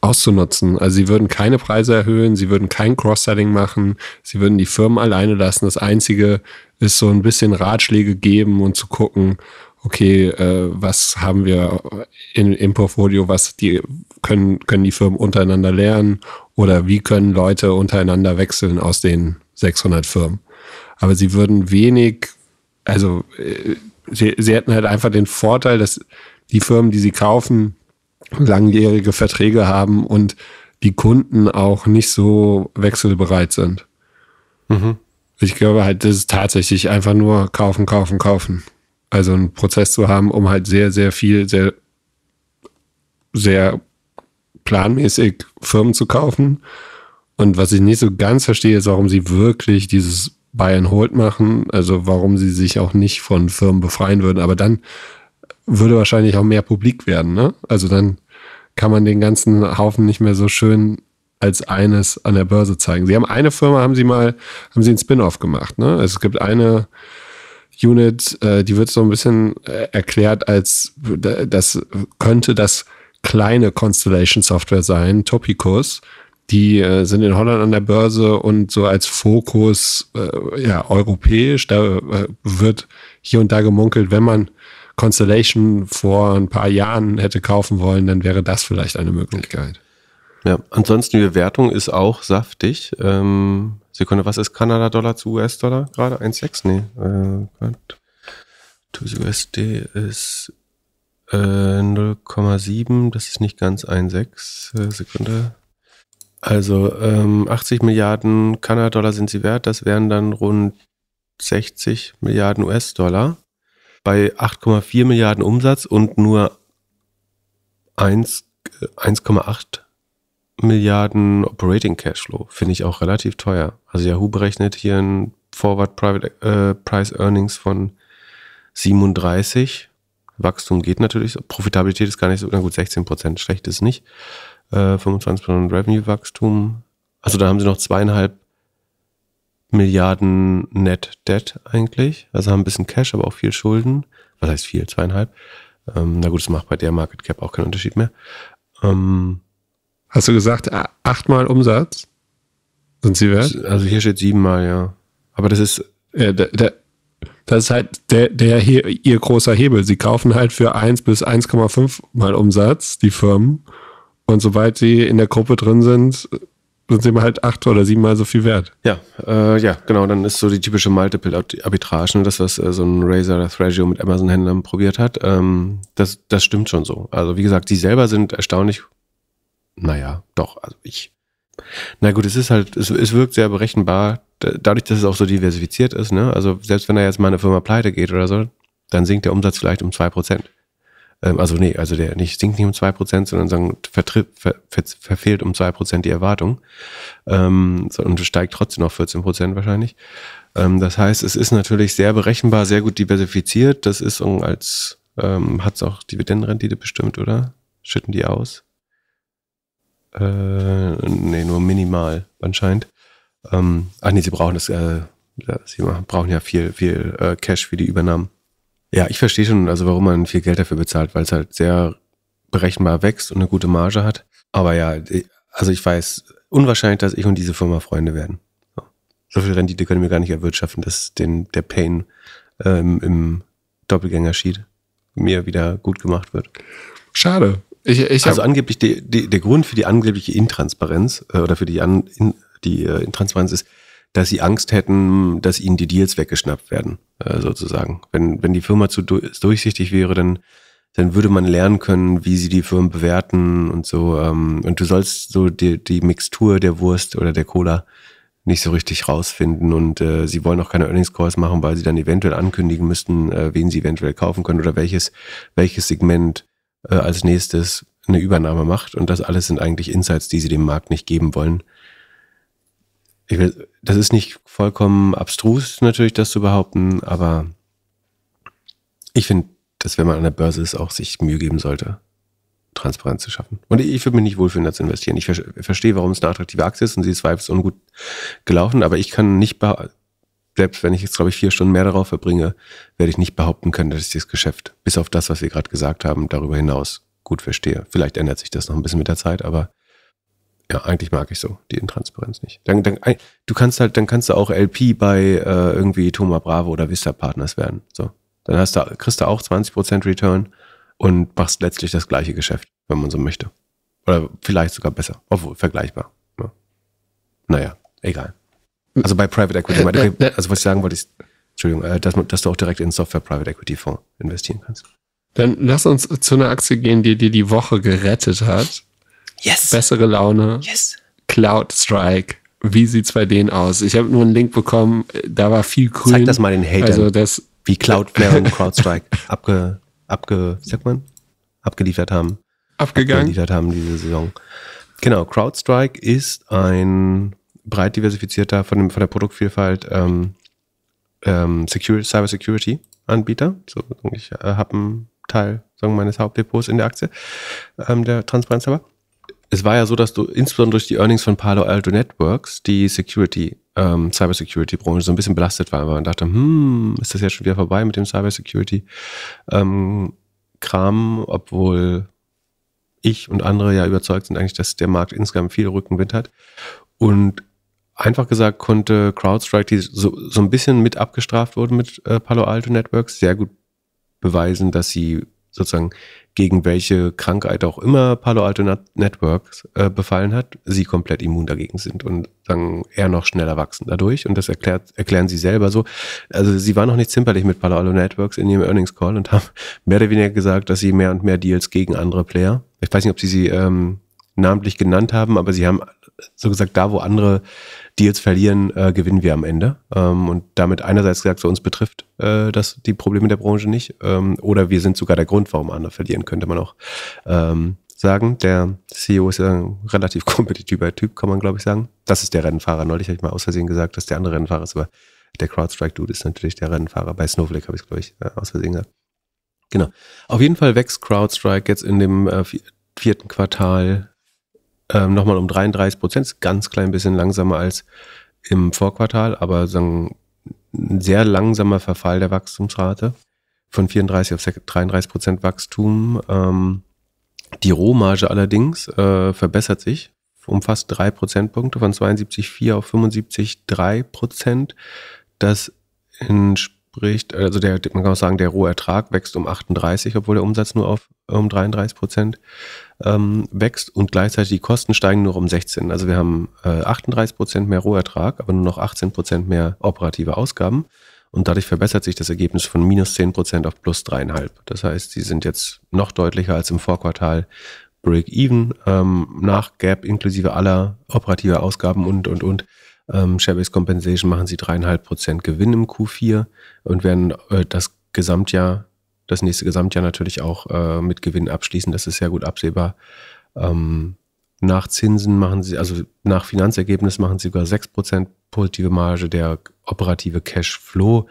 auszunutzen. Also sie würden keine Preise erhöhen, sie würden kein Cross-Selling machen, sie würden die Firmen alleine lassen. Das Einzige ist so ein bisschen Ratschläge geben und zu gucken, okay, äh, was haben wir in, im Portfolio, was die können, können die Firmen untereinander lernen oder wie können Leute untereinander wechseln aus den 600 Firmen. Aber sie würden wenig, also äh, sie, sie hätten halt einfach den Vorteil, dass die Firmen, die sie kaufen, langjährige Verträge haben und die Kunden auch nicht so wechselbereit sind. Mhm. Ich glaube halt, das ist tatsächlich einfach nur kaufen, kaufen, kaufen. Also einen Prozess zu haben, um halt sehr, sehr viel, sehr, sehr planmäßig Firmen zu kaufen. Und was ich nicht so ganz verstehe, ist, warum sie wirklich dieses Buy and Hold machen. Also warum sie sich auch nicht von Firmen befreien würden. Aber dann würde wahrscheinlich auch mehr publik werden. Ne? Also dann kann man den ganzen Haufen nicht mehr so schön als eines an der Börse zeigen. Sie haben eine Firma, haben sie mal, haben sie einen Spin-off gemacht. Ne? Also es gibt eine Unit, äh, die wird so ein bisschen äh, erklärt als, das könnte das kleine Constellation Software sein, Topicus. Die äh, sind in Holland an der Börse und so als Fokus äh, ja, europäisch. Da äh, wird hier und da gemunkelt, wenn man Constellation vor ein paar Jahren hätte kaufen wollen, dann wäre das vielleicht eine Möglichkeit. Ja, ansonsten die Bewertung ist auch saftig. Ähm, Sekunde, was ist Kanada-Dollar zu US-Dollar gerade? 1,6? Nee. Äh, TUS USD ist äh, 0,7, das ist nicht ganz 1,6 äh, Sekunde. Also ähm, 80 Milliarden Kanada-Dollar sind sie wert, das wären dann rund 60 Milliarden US-Dollar bei 8,4 Milliarden Umsatz und nur 1,8 äh, Milliarden Operating Cashflow. Finde ich auch relativ teuer. Also Yahoo berechnet hier ein Forward Private äh, Price Earnings von 37. Wachstum geht natürlich. Profitabilität ist gar nicht so, na gut, 16 Prozent, schlecht ist nicht. Äh, 25 Prozent Revenue-Wachstum. Also da haben sie noch zweieinhalb Milliarden Net Debt eigentlich. Also haben ein bisschen Cash, aber auch viel Schulden. Was heißt viel? Zweieinhalb. Ähm, na gut, es macht bei der Market Cap auch keinen Unterschied mehr. Ähm, Hast du gesagt, achtmal Umsatz sind sie wert? Also hier steht siebenmal, ja. Aber das ist. Ja, der, der, das ist halt der, der hier, ihr großer Hebel. Sie kaufen halt für 1 bis 1,5 mal Umsatz die Firmen. Und sobald sie in der Gruppe drin sind, dann sind wir halt acht oder siebenmal so viel wert. Ja, äh, ja, genau. Dann ist so die typische Multiple-Arbitrage, ne, das, was äh, so ein Razer das Ratio mit Amazon-Händlern probiert hat. Ähm, das, das stimmt schon so. Also wie gesagt, die selber sind erstaunlich, naja, doch, also ich. Na gut, es ist halt, es, es wirkt sehr berechenbar, dadurch, dass es auch so diversifiziert ist, ne? Also selbst wenn da jetzt mal eine Firma pleite geht oder so, dann sinkt der Umsatz vielleicht um zwei Prozent. Ähm, also nee, also der nicht sinkt nicht um 2%, sondern sagen, vertritt, ver, ver, verfehlt um 2% die Erwartung ähm, und steigt trotzdem auf 14% wahrscheinlich. Ähm, das heißt, es ist natürlich sehr berechenbar, sehr gut diversifiziert. Das ist als, ähm, hat es auch Dividendenrendite bestimmt, oder? Schütten die aus? Äh, nee, nur minimal anscheinend. Ähm, ach nee, sie brauchen das, äh, sie brauchen ja viel, viel äh, Cash für die Übernahmen. Ja, ich verstehe schon, also warum man viel Geld dafür bezahlt, weil es halt sehr berechenbar wächst und eine gute Marge hat. Aber ja, äh, also ich weiß unwahrscheinlich, dass ich und diese Firma Freunde werden. So viel Rendite können wir gar nicht erwirtschaften, dass den, der Pain ähm, im Doppelgänger-Sheet mir wieder gut gemacht wird. Schade. Ich, ich also angeblich die, die, der Grund für die angebliche Intransparenz äh, oder für die, An, in, die äh, Intransparenz ist, dass sie Angst hätten, dass ihnen die Deals weggeschnappt werden, äh, sozusagen. Wenn, wenn die Firma zu durchsichtig wäre, dann, dann würde man lernen können, wie sie die Firmen bewerten und so. Ähm, und du sollst so die, die Mixtur der Wurst oder der Cola nicht so richtig rausfinden und äh, sie wollen auch keine Earnings Calls machen, weil sie dann eventuell ankündigen müssten, äh, wen sie eventuell kaufen können oder welches, welches Segment äh, als nächstes eine Übernahme macht. Und das alles sind eigentlich Insights, die sie dem Markt nicht geben wollen. Ich will, das ist nicht vollkommen abstrus natürlich, das zu behaupten, aber ich finde, dass wenn man an der Börse ist, auch sich Mühe geben sollte, Transparenz zu schaffen. Und ich würde mich nicht wohlfühlen zu investieren. Ich ver verstehe, warum es eine attraktive Aktie ist und sie ist zweifelsohne gut gelaufen, aber ich kann nicht behaupten, selbst wenn ich jetzt, glaube ich, vier Stunden mehr darauf verbringe, werde ich nicht behaupten können, dass ich das Geschäft, bis auf das, was wir gerade gesagt haben, darüber hinaus gut verstehe. Vielleicht ändert sich das noch ein bisschen mit der Zeit, aber ja, eigentlich mag ich so die Intransparenz nicht. Dann, dann, du kannst halt, dann kannst du auch LP bei äh, irgendwie Thoma Bravo oder Vista Partners werden. So. Dann hast du, kriegst du auch 20% Return und machst letztlich das gleiche Geschäft, wenn man so möchte. Oder vielleicht sogar besser, obwohl vergleichbar. Ja. Ne? Naja, egal. Also bei Private Equity, also was ich sagen wollte, ist, Entschuldigung, äh, dass, dass du auch direkt in Software Private Equity Fonds investieren kannst. Dann lass uns zu einer Aktie gehen, die dir die Woche gerettet hat. Yes. Bessere Laune. Yes. Cloud Strike. Wie sieht's bei denen aus? Ich habe nur einen Link bekommen, da war viel grün. Zeig das mal den Hatern. Also das wie Cloudflare und CrowdStrike abge, abge, sagt man? abgeliefert haben. Abgegangen. Abgeliefert haben diese Saison. Genau, CrowdStrike ist ein breit diversifizierter von, dem, von der Produktvielfalt ähm, ähm, Secure, Cyber Security Anbieter. So, ich äh, habe einen Teil sagen wir, meines Hauptdepots in der Aktie, ähm, der Transparenz aber es war ja so, dass du insbesondere durch die Earnings von Palo Alto Networks die Security, ähm, Cybersecurity-Branche so ein bisschen belastet war, weil man dachte, hm, ist das jetzt schon wieder vorbei mit dem Cybersecurity-Kram, ähm, obwohl ich und andere ja überzeugt sind eigentlich, dass der Markt insgesamt viel Rückenwind hat. Und einfach gesagt konnte CrowdStrike, die so, so ein bisschen mit abgestraft wurde mit äh, Palo Alto Networks, sehr gut beweisen, dass sie sozusagen gegen welche Krankheit auch immer Palo Alto Networks äh, befallen hat, sie komplett immun dagegen sind und dann eher noch schneller wachsen dadurch. Und das erklärt, erklären sie selber so. Also sie waren noch nicht zimperlich mit Palo Alto Networks in ihrem Earnings Call und haben mehr oder weniger gesagt, dass sie mehr und mehr Deals gegen andere Player, ich weiß nicht, ob sie sie ähm, namentlich genannt haben, aber sie haben so gesagt, da wo andere Deals verlieren, äh, gewinnen wir am Ende. Ähm, und damit einerseits gesagt, so uns betrifft äh, das, die Probleme der Branche nicht. Ähm, oder wir sind sogar der Grund, warum andere verlieren, könnte man auch ähm, sagen. Der CEO ist ja ein relativ kompetitiver Typ, kann man glaube ich sagen. Das ist der Rennfahrer. Neulich habe ich mal aus Versehen gesagt, dass der andere Rennfahrer ist, aber der CrowdStrike-Dude ist natürlich der Rennfahrer. Bei Snowflake habe ich es, glaube ich, äh, aus Versehen gesagt. Genau. Auf jeden Fall wächst CrowdStrike jetzt in dem äh, vierten Quartal ähm, nochmal um 33 Prozent, ganz klein bisschen langsamer als im Vorquartal, aber sagen, ein sehr langsamer Verfall der Wachstumsrate von 34 auf 33 Prozent Wachstum. Ähm, die Rohmarge allerdings äh, verbessert sich um fast drei Prozentpunkte von 72,4 auf 75,3 Prozent. Das entspricht entspricht, also der, man kann auch sagen, der Rohertrag wächst um 38, obwohl der Umsatz nur auf um 33 Prozent ähm, wächst und gleichzeitig die Kosten steigen nur um 16. Also wir haben äh, 38 Prozent mehr Rohertrag, aber nur noch 18 Prozent mehr operative Ausgaben und dadurch verbessert sich das Ergebnis von minus 10 Prozent auf plus dreieinhalb. Das heißt, sie sind jetzt noch deutlicher als im Vorquartal Break-Even ähm, nach Gap inklusive aller operativer Ausgaben und, und, und ähm, Share-Based Compensation machen sie dreieinhalb Prozent Gewinn im Q4 und werden äh, das Gesamtjahr, das nächste Gesamtjahr natürlich auch äh, mit Gewinn abschließen. Das ist sehr gut absehbar. Ähm, nach Zinsen machen sie, also nach Finanzergebnis machen sie sogar 6% positive Marge. Der operative Cashflow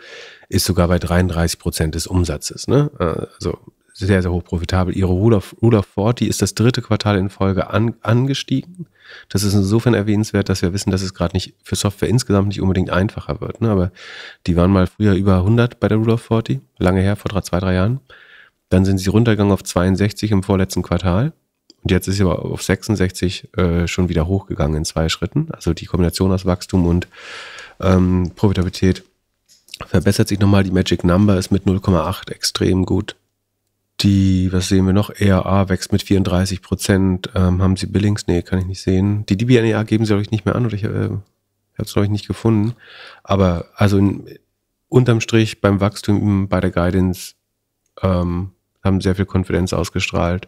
ist sogar bei 33% des Umsatzes. Ne? Äh, also sehr, sehr hoch profitabel. Ihre Rule of, Rule of 40 ist das dritte Quartal in Folge an, angestiegen. Das ist insofern erwähnenswert, dass wir wissen, dass es gerade nicht für Software insgesamt nicht unbedingt einfacher wird. Ne? Aber die waren mal früher über 100 bei der Rule of 40, lange her, vor drei, zwei, drei Jahren. Dann sind sie runtergegangen auf 62 im vorletzten Quartal. Und jetzt ist sie aber auf 66 äh, schon wieder hochgegangen in zwei Schritten. Also die Kombination aus Wachstum und ähm, Profitabilität verbessert sich nochmal. Die Magic Number ist mit 0,8 extrem gut die, was sehen wir noch? ERA wächst mit 34 Prozent. Ähm, haben Sie Billings? Nee, kann ich nicht sehen. Die DBNA e geben Sie, glaube ich, nicht mehr an oder ich äh, habe es, glaube ich, nicht gefunden. Aber also in, unterm Strich beim Wachstum bei der Guidance ähm, haben sehr viel Konfidenz ausgestrahlt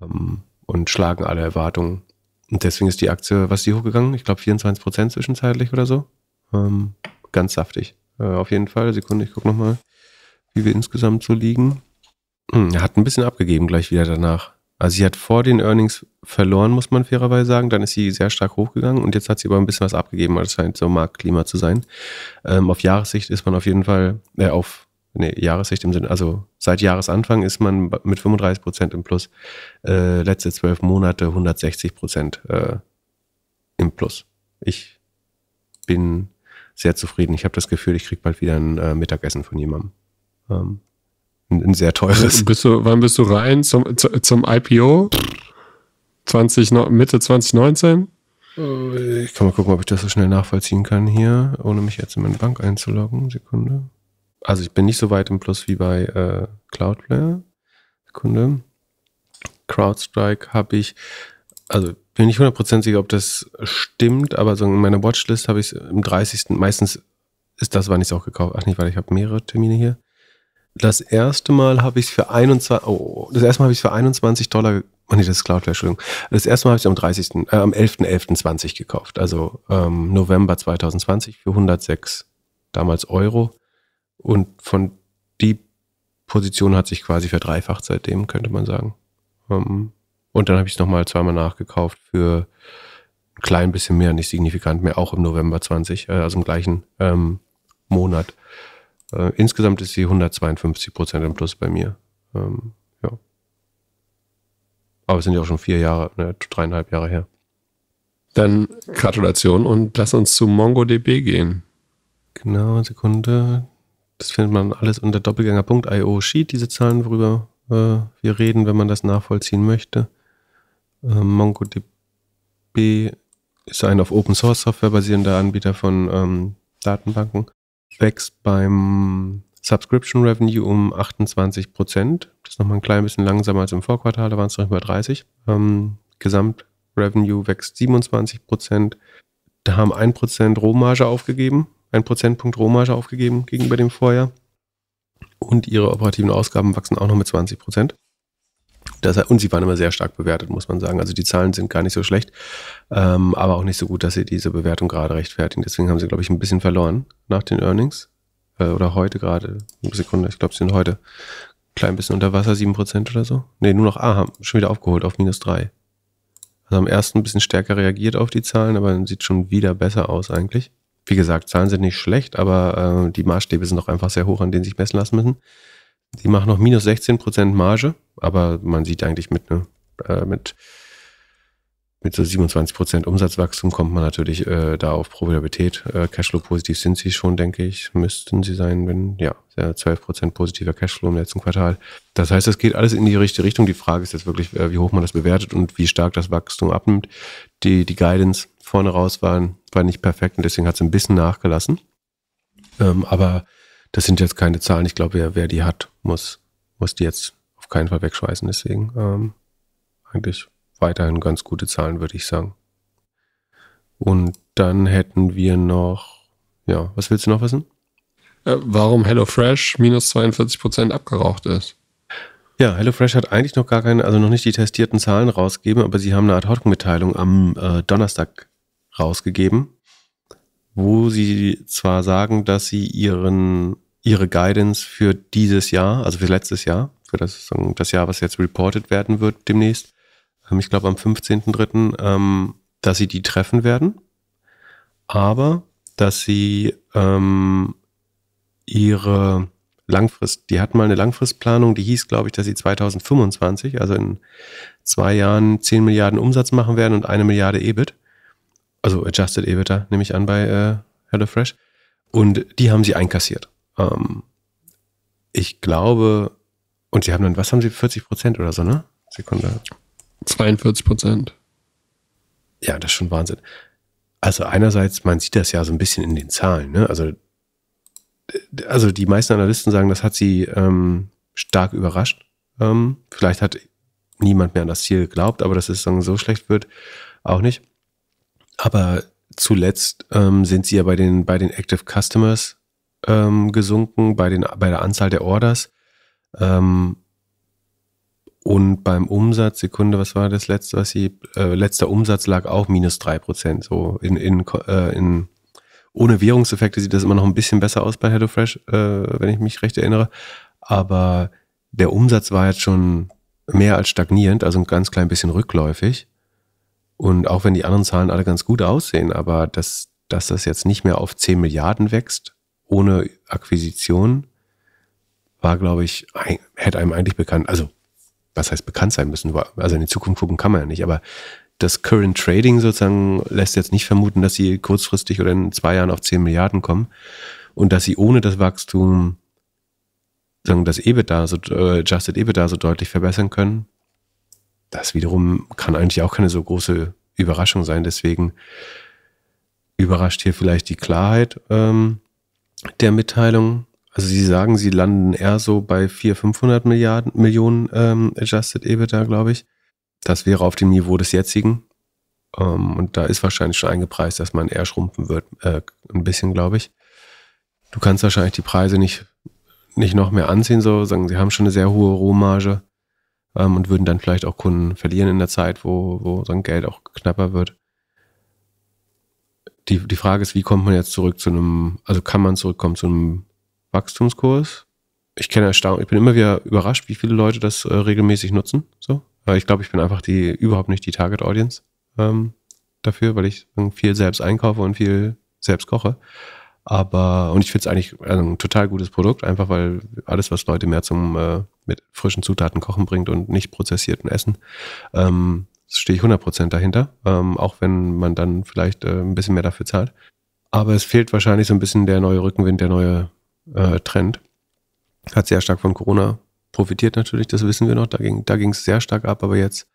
ähm, und schlagen alle Erwartungen. Und deswegen ist die Aktie, was ist die hochgegangen? Ich glaube 24 Prozent zwischenzeitlich oder so. Ähm, ganz saftig. Äh, auf jeden Fall. Sekunde, ich gucke nochmal, wie wir insgesamt so liegen. Hm, er hat ein bisschen abgegeben gleich wieder danach. Also sie hat vor den Earnings verloren, muss man fairerweise sagen. Dann ist sie sehr stark hochgegangen und jetzt hat sie aber ein bisschen was abgegeben, weil es scheint so Marktklima zu sein. Ähm, auf Jahressicht ist man auf jeden Fall, äh, auf nee, Jahressicht im Sinne, also seit Jahresanfang ist man mit 35 Prozent im Plus, äh, letzte zwölf Monate 160 Prozent äh, im Plus. Ich bin sehr zufrieden. Ich habe das Gefühl, ich krieg bald wieder ein äh, Mittagessen von jemandem. Ähm, ein, sehr teures. Bist du, wann bist du rein zum, zum IPO? 20, Mitte 2019? Äh, ich kann mal gucken, ob ich das so schnell nachvollziehen kann hier, ohne mich jetzt in meine Bank einzuloggen. Sekunde. Also ich bin nicht so weit im Plus wie bei äh, Cloudflare. Sekunde. CrowdStrike habe ich, also bin ich 100% sicher, ob das stimmt, aber so in meiner Watchlist habe ich es im 30. Meistens ist das, wann ich es auch gekauft Ach nicht, weil ich habe mehrere Termine hier das erste Mal habe ich es für 21, oh, das erste Mal habe ich für 21 Dollar, oh nee, das ist Cloudflare, Entschuldigung. Das erste Mal habe ich es am 30., äh, am 11.11.20 gekauft, also ähm, November 2020 für 106 damals Euro und von die Position hat sich quasi verdreifacht seitdem, könnte man sagen. Ähm, und dann habe ich es nochmal zweimal nachgekauft für ein klein bisschen mehr, nicht signifikant mehr, auch im November 20, äh, also im gleichen ähm, Monat. Äh, insgesamt ist sie 152 Prozent im Plus bei mir. Ähm, ja. Aber es sind ja auch schon vier Jahre, ne, dreieinhalb Jahre her. Dann Gratulation und lass uns zu MongoDB gehen. Genau, Sekunde. Das findet man alles unter doppelgänger.io Sheet, diese Zahlen, worüber äh, wir reden, wenn man das nachvollziehen möchte. Äh, MongoDB ist ein auf Open Source Software basierender Anbieter von ähm, Datenbanken wächst beim Subscription Revenue um 28 Prozent. Das ist nochmal ein klein bisschen langsamer als im Vorquartal, da waren es noch über 30. Ähm, Gesamt Revenue wächst 27 Prozent. Da haben 1 Prozent Rohmarge aufgegeben, 1 Prozentpunkt Rohmarge aufgegeben gegenüber dem Vorjahr. Und ihre operativen Ausgaben wachsen auch noch mit 20 Prozent. Das, und sie waren immer sehr stark bewertet, muss man sagen. Also die Zahlen sind gar nicht so schlecht, ähm, aber auch nicht so gut, dass sie diese Bewertung gerade rechtfertigen. Deswegen haben sie, glaube ich, ein bisschen verloren nach den Earnings. Äh, oder heute gerade. Eine Sekunde, ich glaube, sie sind heute ein klein bisschen unter Wasser, 7% oder so. Nee, nur noch A haben schon wieder aufgeholt auf minus 3. Also am ersten ein bisschen stärker reagiert auf die Zahlen, aber dann sieht schon wieder besser aus eigentlich. Wie gesagt, Zahlen sind nicht schlecht, aber äh, die Maßstäbe sind auch einfach sehr hoch, an denen sich messen lassen müssen. Die machen noch minus 16% Marge, aber man sieht eigentlich mit, ne, äh, mit, mit so 27% Umsatzwachstum kommt man natürlich äh, da auf Profitabilität. Äh, Cashflow-positiv sind sie schon, denke ich. Müssten sie sein, wenn, ja, 12% positiver Cashflow im letzten Quartal. Das heißt, es geht alles in die richtige Richtung. Die Frage ist jetzt wirklich, äh, wie hoch man das bewertet und wie stark das Wachstum abnimmt. Die, die Guidance vorne raus waren, war nicht perfekt und deswegen hat es ein bisschen nachgelassen. Ähm, aber das sind jetzt keine Zahlen. Ich glaube, wer, wer die hat, muss, muss die jetzt auf keinen Fall wegschweißen. Deswegen ähm, eigentlich weiterhin ganz gute Zahlen, würde ich sagen. Und dann hätten wir noch, ja, was willst du noch wissen? Äh, warum HelloFresh minus 42 Prozent abgeraucht ist. Ja, HelloFresh hat eigentlich noch gar keine, also noch nicht die testierten Zahlen rausgegeben, aber sie haben eine Ad-Hoc-Mitteilung am äh, Donnerstag rausgegeben, wo sie zwar sagen, dass sie ihren Ihre Guidance für dieses Jahr, also für letztes Jahr, für das, das Jahr, was jetzt reported werden wird demnächst, ähm, ich glaube am 15.03., ähm, dass Sie die treffen werden, aber dass Sie ähm, Ihre Langfrist, die hatten mal eine Langfristplanung, die hieß, glaube ich, dass Sie 2025, also in zwei Jahren 10 Milliarden Umsatz machen werden und eine Milliarde EBIT, also Adjusted EBITDA, nehme ich an bei äh, HelloFresh, und die haben Sie einkassiert. Ähm, ich glaube, und sie haben dann, was haben sie, 40 Prozent oder so, ne? Sekunde. 42 Prozent. Ja, das ist schon Wahnsinn. Also einerseits, man sieht das ja so ein bisschen in den Zahlen, ne? Also, also die meisten Analysten sagen, das hat sie ähm, stark überrascht. Ähm, vielleicht hat niemand mehr an das Ziel geglaubt, aber dass es dann so schlecht wird, auch nicht. Aber zuletzt ähm, sind sie ja bei den, bei den Active Customers ähm, gesunken bei, den, bei der Anzahl der Orders. Ähm, und beim Umsatz, Sekunde, was war das letzte, was sie, äh, letzter Umsatz lag auch minus 3%. So in, in, äh, in, ohne Währungseffekte sieht das immer noch ein bisschen besser aus bei HelloFresh, äh, wenn ich mich recht erinnere. Aber der Umsatz war jetzt schon mehr als stagnierend, also ein ganz klein bisschen rückläufig. Und auch wenn die anderen Zahlen alle ganz gut aussehen, aber dass, dass das jetzt nicht mehr auf 10 Milliarden wächst, ohne Akquisition war, glaube ich, ein, hätte einem eigentlich bekannt, also was heißt bekannt sein müssen, also in die Zukunft gucken kann man ja nicht, aber das Current Trading sozusagen lässt jetzt nicht vermuten, dass sie kurzfristig oder in zwei Jahren auf 10 Milliarden kommen und dass sie ohne das Wachstum sagen, das EBITDA, so, äh, Adjusted EBITDA so deutlich verbessern können. Das wiederum kann eigentlich auch keine so große Überraschung sein. Deswegen überrascht hier vielleicht die Klarheit ähm, der Mitteilung. Also Sie sagen, Sie landen eher so bei 400, 500 Milliarden, Millionen ähm, Adjusted EBITDA, glaube ich. Das wäre auf dem Niveau des jetzigen. Ähm, und da ist wahrscheinlich schon eingepreist, dass man eher schrumpfen wird, äh, ein bisschen, glaube ich. Du kannst wahrscheinlich die Preise nicht, nicht noch mehr anziehen, so sagen, sie haben schon eine sehr hohe Rohmarge ähm, und würden dann vielleicht auch Kunden verlieren in der Zeit, wo, wo so ein Geld auch knapper wird die, die Frage ist, wie kommt man jetzt zurück zu einem, also kann man zurückkommen zu einem Wachstumskurs? Ich kenne erstaunt, ich bin immer wieder überrascht, wie viele Leute das äh, regelmäßig nutzen. So. ich glaube, ich bin einfach die überhaupt nicht die Target Audience ähm, dafür, weil ich viel selbst einkaufe und viel selbst koche. Aber, und ich finde es eigentlich äh, ein total gutes Produkt, einfach weil alles, was Leute mehr zum äh, mit frischen Zutaten kochen bringt und nicht prozessierten Essen, ähm, stehe ich 100% dahinter, ähm, auch wenn man dann vielleicht äh, ein bisschen mehr dafür zahlt. Aber es fehlt wahrscheinlich so ein bisschen der neue Rückenwind, der neue äh, Trend. Hat sehr stark von Corona profitiert natürlich, das wissen wir noch. Da ging da es sehr stark ab, aber jetzt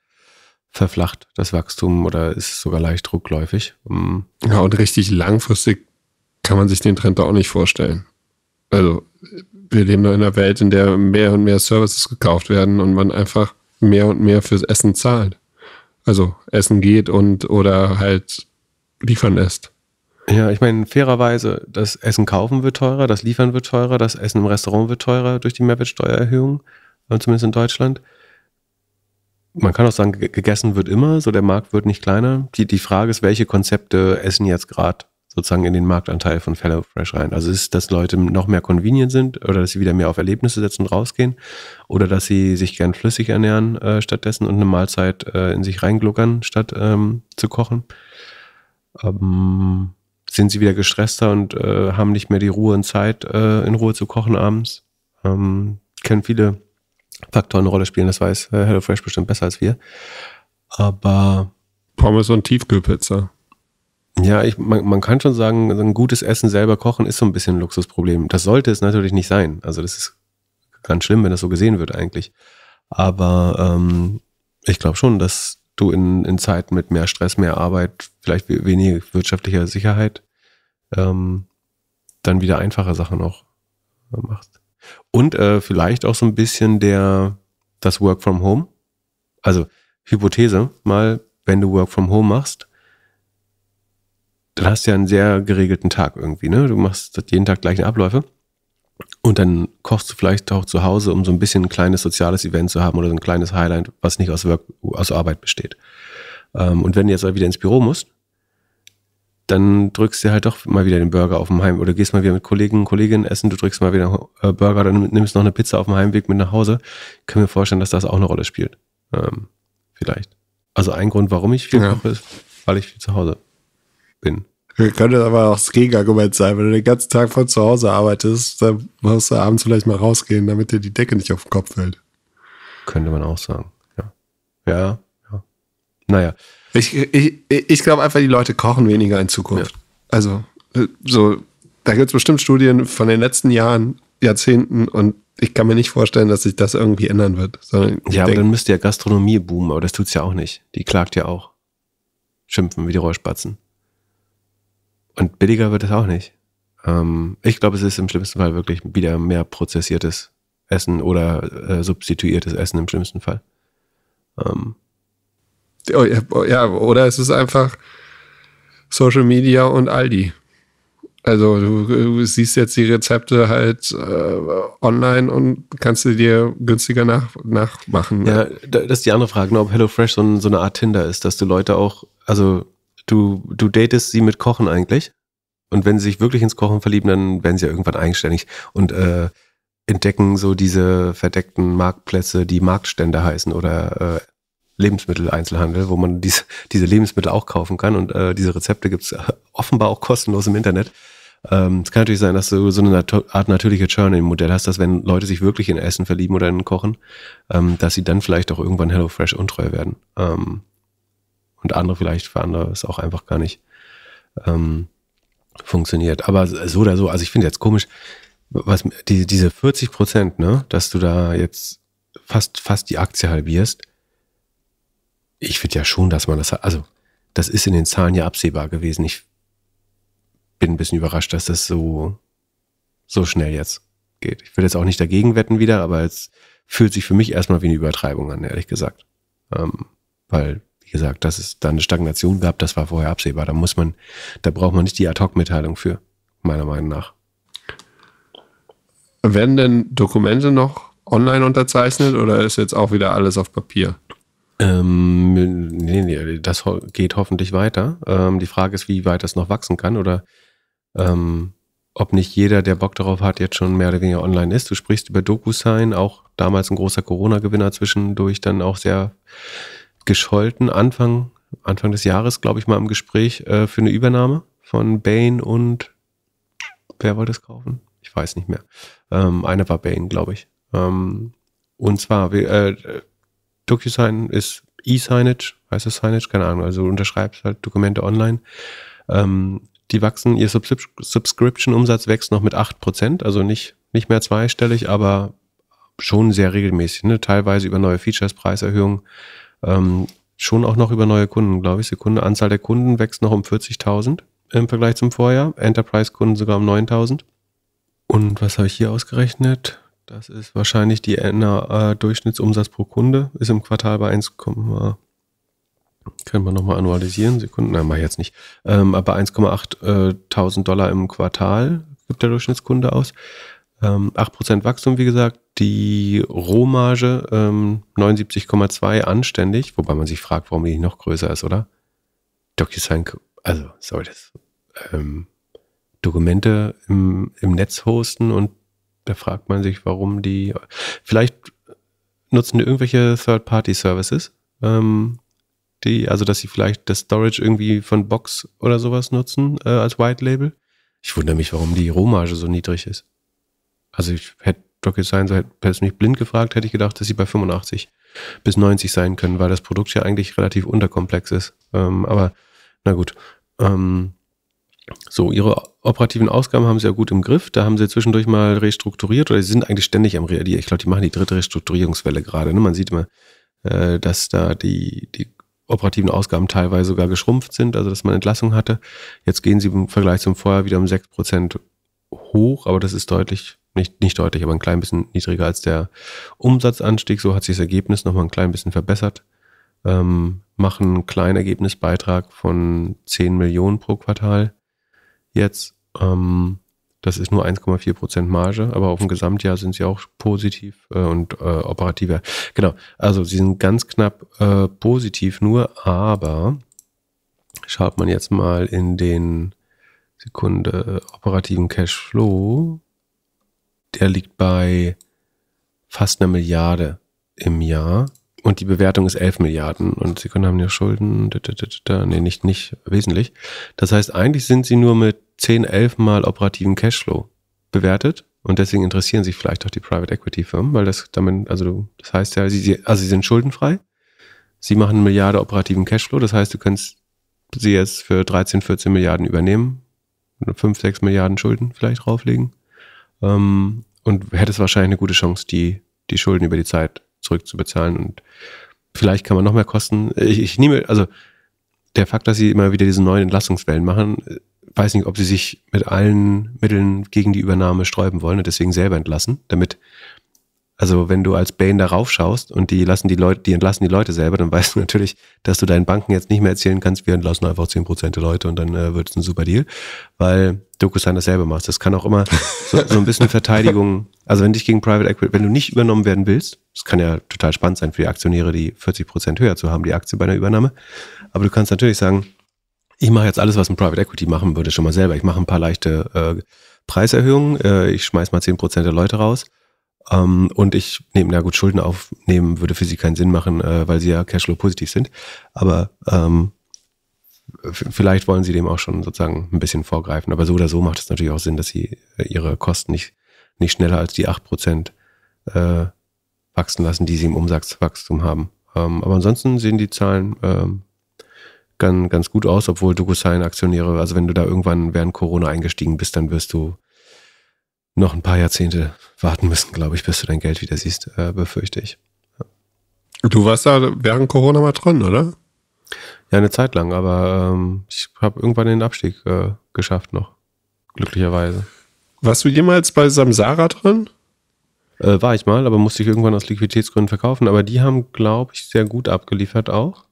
verflacht das Wachstum oder ist sogar leicht rückläufig. Mhm. Ja, und richtig langfristig kann man sich den Trend da auch nicht vorstellen. Also wir leben da in einer Welt, in der mehr und mehr Services gekauft werden und man einfach mehr und mehr fürs Essen zahlt. Also essen geht und oder halt liefern lässt. Ja, ich meine, fairerweise, das Essen kaufen wird teurer, das Liefern wird teurer, das Essen im Restaurant wird teurer durch die Mehrwertsteuererhöhung, äh, zumindest in Deutschland. Man kann auch sagen, gegessen wird immer, so der Markt wird nicht kleiner. Die, die Frage ist, welche Konzepte essen jetzt gerade sozusagen in den Marktanteil von HelloFresh rein. Also ist, dass Leute noch mehr convenient sind oder dass sie wieder mehr auf Erlebnisse setzen und rausgehen oder dass sie sich gern flüssig ernähren äh, stattdessen und eine Mahlzeit äh, in sich reingluckern, statt ähm, zu kochen. Ähm, sind sie wieder gestresster und äh, haben nicht mehr die Ruhe und Zeit, äh, in Ruhe zu kochen abends. Ähm, können viele Faktoren eine Rolle spielen, das weiß äh, HelloFresh bestimmt besser als wir. Aber Pommes und Tiefkühlpizza. Ja, ich, man, man kann schon sagen, ein gutes Essen selber kochen ist so ein bisschen ein Luxusproblem. Das sollte es natürlich nicht sein. Also das ist ganz schlimm, wenn das so gesehen wird eigentlich. Aber ähm, ich glaube schon, dass du in, in Zeiten mit mehr Stress, mehr Arbeit, vielleicht weniger wirtschaftlicher Sicherheit ähm, dann wieder einfache Sachen auch äh, machst. Und äh, vielleicht auch so ein bisschen der das Work from Home. Also Hypothese mal, wenn du Work from Home machst, dann hast du ja einen sehr geregelten Tag irgendwie, ne? Du machst jeden Tag gleiche Abläufe. Und dann kochst du vielleicht auch zu Hause, um so ein bisschen ein kleines soziales Event zu haben oder so ein kleines Highlight, was nicht aus, Work, aus Arbeit besteht. Ähm, und wenn du jetzt wieder ins Büro musst, dann drückst du halt doch mal wieder den Burger auf dem Heim oder gehst mal wieder mit Kollegen und Kolleginnen essen, du drückst mal wieder einen äh, Burger, dann nimmst noch eine Pizza auf dem Heimweg mit nach Hause. kann mir vorstellen, dass das auch eine Rolle spielt. Ähm, vielleicht. Also ein Grund, warum ich viel ja. koche, ist, weil ich viel zu Hause bin. könnte aber auch das Gegenargument sein, wenn du den ganzen Tag von zu Hause arbeitest, dann musst du abends vielleicht mal rausgehen, damit dir die Decke nicht auf den Kopf fällt. Könnte man auch sagen, ja. Ja, ja. Naja. Ich, ich, ich glaube einfach, die Leute kochen weniger in Zukunft. Ja. Also, äh, so, da gibt es bestimmt Studien von den letzten Jahren, Jahrzehnten und ich kann mir nicht vorstellen, dass sich das irgendwie ändern wird. ja, aber dann müsste ja Gastronomie boomen, aber das tut's ja auch nicht. Die klagt ja auch. Schimpfen wie die Rollspatzen. Und billiger wird es auch nicht. Ähm, ich glaube, es ist im schlimmsten Fall wirklich wieder mehr prozessiertes Essen oder äh, substituiertes Essen im schlimmsten Fall. Ähm. Oh, oh, ja, oder es ist einfach Social Media und Aldi. Also du, du siehst jetzt die Rezepte halt äh, online und kannst sie dir günstiger nach, nachmachen. Ja, das ist die andere Frage, ne, ob HelloFresh so, ein, so eine Art Tinder ist, dass du Leute auch, also Du, du datest sie mit Kochen eigentlich. Und wenn sie sich wirklich ins Kochen verlieben, dann werden sie ja irgendwann eigenständig und äh, entdecken so diese verdeckten Marktplätze, die Marktstände heißen oder äh, Lebensmitteleinzelhandel, wo man diese, diese Lebensmittel auch kaufen kann. Und äh, diese Rezepte gibt's äh, offenbar auch kostenlos im Internet. Ähm, es kann natürlich sein, dass du so eine nat Art natürliche Churn im Modell hast, dass wenn Leute sich wirklich in Essen verlieben oder in Kochen, ähm, dass sie dann vielleicht auch irgendwann HelloFresh untreu werden. Ähm, und andere vielleicht für andere ist auch einfach gar nicht ähm, funktioniert. Aber so oder so, also ich finde jetzt komisch, was die, diese 40 Prozent, ne, dass du da jetzt fast, fast die Aktie halbierst. Ich finde ja schon, dass man das, also das ist in den Zahlen ja absehbar gewesen. Ich bin ein bisschen überrascht, dass das so, so schnell jetzt geht. Ich will jetzt auch nicht dagegen wetten wieder, aber es fühlt sich für mich erstmal wie eine Übertreibung an, ehrlich gesagt. Ähm, weil wie gesagt, dass es da eine Stagnation gab, das war vorher absehbar. Da muss man, da braucht man nicht die Ad-Hoc-Mitteilung für, meiner Meinung nach. Werden denn Dokumente noch online unterzeichnet oder ist jetzt auch wieder alles auf Papier? Ähm, nee, nee, das geht hoffentlich weiter. Ähm, die Frage ist, wie weit das noch wachsen kann oder ähm, ob nicht jeder, der Bock darauf hat, jetzt schon mehr oder weniger online ist. Du sprichst über DokuSign, auch damals ein großer Corona-Gewinner zwischendurch, dann auch sehr Gescholten Anfang, Anfang des Jahres, glaube ich, mal im Gespräch äh, für eine Übernahme von Bain und wer wollte es kaufen? Ich weiß nicht mehr. Ähm, einer war Bain, glaube ich. Ähm, und zwar, äh, DocuSign ist E-Signage, heißt das Signage? Keine Ahnung. Also du unterschreibst halt Dokumente online. Ähm, die wachsen, ihr Subs Subscription-Umsatz wächst noch mit 8%, also nicht, nicht mehr zweistellig, aber schon sehr regelmäßig. Ne? Teilweise über neue Features, Preiserhöhungen. Ähm, schon auch noch über neue Kunden, glaube ich. Sekunde, Anzahl der Kunden wächst noch um 40.000 im Vergleich zum Vorjahr. Enterprise-Kunden sogar um 9.000. Und was habe ich hier ausgerechnet? Das ist wahrscheinlich die äh, Durchschnittsumsatz pro Kunde, ist im Quartal bei 1, können wir nochmal annualisieren, Sekunden, nein, mache ich jetzt nicht, ähm, aber 1,8 äh, Dollar im Quartal gibt der Durchschnittskunde aus. Ähm, 8% Wachstum, wie gesagt, die Rohmarge ähm, 79,2 anständig, wobei man sich fragt, warum die noch größer ist, oder? DocuSign, also, sorry, das ähm, Dokumente im, im Netz hosten und da fragt man sich, warum die. Vielleicht nutzen die irgendwelche Third-Party-Services, ähm, die, also dass sie vielleicht das Storage irgendwie von Box oder sowas nutzen äh, als White Label. Ich wundere mich, warum die Rohmarge so niedrig ist. Also ich hätte DocuSign halt persönlich blind gefragt, hätte ich gedacht, dass sie bei 85 bis 90 sein können, weil das Produkt ja eigentlich relativ unterkomplex ist. Ähm, aber na gut. Ähm, so, ihre operativen Ausgaben haben sie ja gut im Griff. Da haben sie zwischendurch mal restrukturiert oder sie sind eigentlich ständig am Reagieren. Ich glaube, die machen die dritte Restrukturierungswelle gerade. Ne? Man sieht immer, äh, dass da die, die operativen Ausgaben teilweise sogar geschrumpft sind, also dass man Entlassung hatte. Jetzt gehen sie im Vergleich zum Vorjahr wieder um 6% hoch, aber das ist deutlich nicht, nicht deutlich, aber ein klein bisschen niedriger als der Umsatzanstieg. So hat sich das Ergebnis nochmal ein klein bisschen verbessert. Ähm, machen einen kleinen Ergebnisbeitrag von 10 Millionen pro Quartal jetzt. Ähm, das ist nur 1,4 Prozent Marge, aber auf dem Gesamtjahr sind sie auch positiv äh, und äh, operativer. Genau, also sie sind ganz knapp äh, positiv nur, aber schaut man jetzt mal in den Sekunde äh, operativen Cashflow, der liegt bei fast einer Milliarde im Jahr. Und die Bewertung ist 11 Milliarden. Und sie können haben ja Schulden, da, da, da, da. nee, nicht, nicht wesentlich. Das heißt, eigentlich sind sie nur mit 10, 11 mal operativen Cashflow bewertet. Und deswegen interessieren sich vielleicht auch die Private Equity Firmen, weil das damit, also das heißt ja, sie, also sie sind schuldenfrei. Sie machen eine Milliarde operativen Cashflow. Das heißt, du kannst sie jetzt für 13, 14 Milliarden übernehmen. 5, 6 Milliarden Schulden vielleicht drauflegen. Ähm, und hättest wahrscheinlich eine gute Chance, die, die Schulden über die Zeit zurückzubezahlen. Und vielleicht kann man noch mehr Kosten. Ich, ich nehme, also der Fakt, dass sie immer wieder diese neuen Entlassungswellen machen, äh, weiß nicht, ob sie sich mit allen Mitteln gegen die Übernahme sträuben wollen und deswegen selber entlassen, damit also wenn du als Bane darauf schaust und die lassen die Leute, die entlassen die Leute selber, dann weißt du natürlich, dass du deinen Banken jetzt nicht mehr erzählen kannst, wir entlassen einfach 10% der Leute und dann äh, wird es ein super Deal, weil DocuSign das selber macht. Das kann auch immer so, so ein bisschen Verteidigung, also wenn dich gegen Private Equity, wenn du nicht übernommen werden willst, das kann ja total spannend sein für die Aktionäre, die 40 höher zu haben, die Aktie bei einer Übernahme, aber du kannst natürlich sagen, ich mache jetzt alles, was ein Private Equity machen würde, schon mal selber. Ich mache ein paar leichte äh, Preiserhöhungen, äh, ich schmeiß mal 10% der Leute raus um, ähm, und ich nehme, na gut, Schulden aufnehmen würde für sie keinen Sinn machen, äh, weil sie ja Cashflow-positiv sind. Aber ähm, vielleicht wollen sie dem auch schon sozusagen ein bisschen vorgreifen. Aber so oder so macht es natürlich auch Sinn, dass sie äh, ihre Kosten nicht, nicht schneller als die 8% äh, wachsen lassen, die sie im Umsatzwachstum haben. Ähm, aber ansonsten sehen die Zahlen ähm, ganz, ganz gut aus, obwohl DocuSign-Aktionäre, also wenn du da irgendwann während Corona eingestiegen bist, dann wirst du noch ein paar Jahrzehnte warten müssen, glaube ich, bis du dein Geld wieder siehst, äh, befürchte ich. Ja. Du warst da während Corona mal dran, oder? Ja, eine Zeit lang, aber ähm, ich habe irgendwann den Abstieg äh, geschafft noch, glücklicherweise. Warst du jemals bei Samsara drin? Äh, war ich mal, aber musste ich irgendwann aus Liquiditätsgründen verkaufen. Aber die haben, glaube ich, sehr gut abgeliefert auch.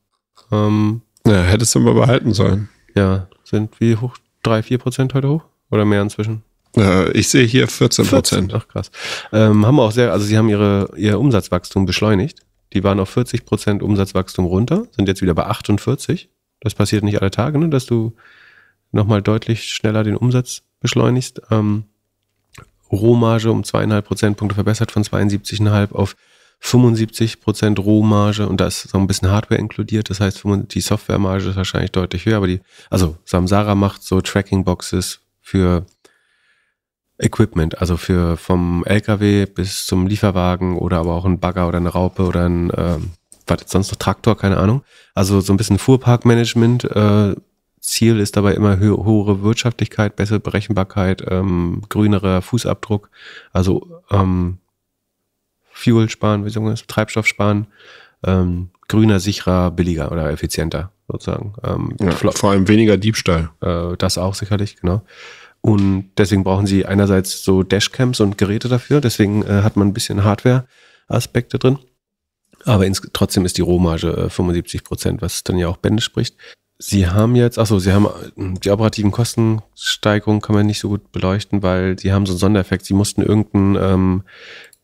Ähm, ja, hättest du mal behalten sollen. Ja, sind wie hoch? 3, 4 Prozent heute hoch? Oder mehr inzwischen? Äh, ich sehe hier 14 Prozent. Ach krass. Ähm, haben auch sehr, also sie haben ihre, ihr Umsatzwachstum beschleunigt. Die waren auf 40 Prozent Umsatzwachstum runter, sind jetzt wieder bei 48. Das passiert nicht alle Tage, ne, dass du nochmal deutlich schneller den Umsatz beschleunigst. Ähm, Rohmarge um zweieinhalb Prozentpunkte verbessert von 72,5 auf 75 Prozent Rohmarge und da ist so ein bisschen Hardware inkludiert. Das heißt, die Softwaremarge ist wahrscheinlich deutlich höher, aber die, also Samsara macht so Tracking Boxes für Equipment, also für vom LKW bis zum Lieferwagen oder aber auch ein Bagger oder eine Raupe oder ein ähm, was ist sonst noch Traktor, keine Ahnung. Also so ein bisschen Fuhrparkmanagement. Äh, Ziel ist dabei immer hö höhere Wirtschaftlichkeit, bessere Berechenbarkeit, ähm, grünerer Fußabdruck, also ähm, Fuel sparen, wie sagen ist, Treibstoff sparen, ähm, grüner, sicherer, billiger oder effizienter sozusagen. Ähm, ja, vor allem weniger Diebstahl. Äh, das auch sicherlich, genau. Und deswegen brauchen sie einerseits so Dashcams und Geräte dafür. Deswegen äh, hat man ein bisschen Hardware-Aspekte drin. Aber ins, trotzdem ist die Rohmarge äh, 75 Prozent, was dann ja auch Bände spricht. Sie haben jetzt, achso, Sie haben hm, die operativen Kostensteigerungen kann man nicht so gut beleuchten, weil Sie haben so einen Sondereffekt. Sie mussten irgendeinen ähm,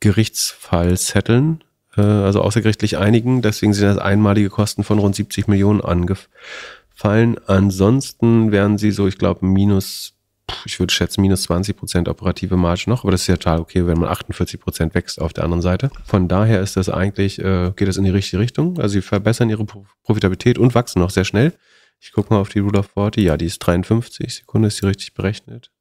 Gerichtsfall setteln, äh, also außergerichtlich einigen. Deswegen sind das einmalige Kosten von rund 70 Millionen angefallen. Ansonsten wären Sie so, ich glaube, minus ich würde schätzen, minus 20 Prozent operative Marge noch, aber das ist ja total okay, wenn man 48 Prozent wächst auf der anderen Seite. Von daher ist das eigentlich, äh, geht das in die richtige Richtung. Also sie verbessern ihre Profitabilität und wachsen noch sehr schnell. Ich gucke mal auf die Rule of 40. Ja, die ist 53 Sekunde, ist die richtig berechnet?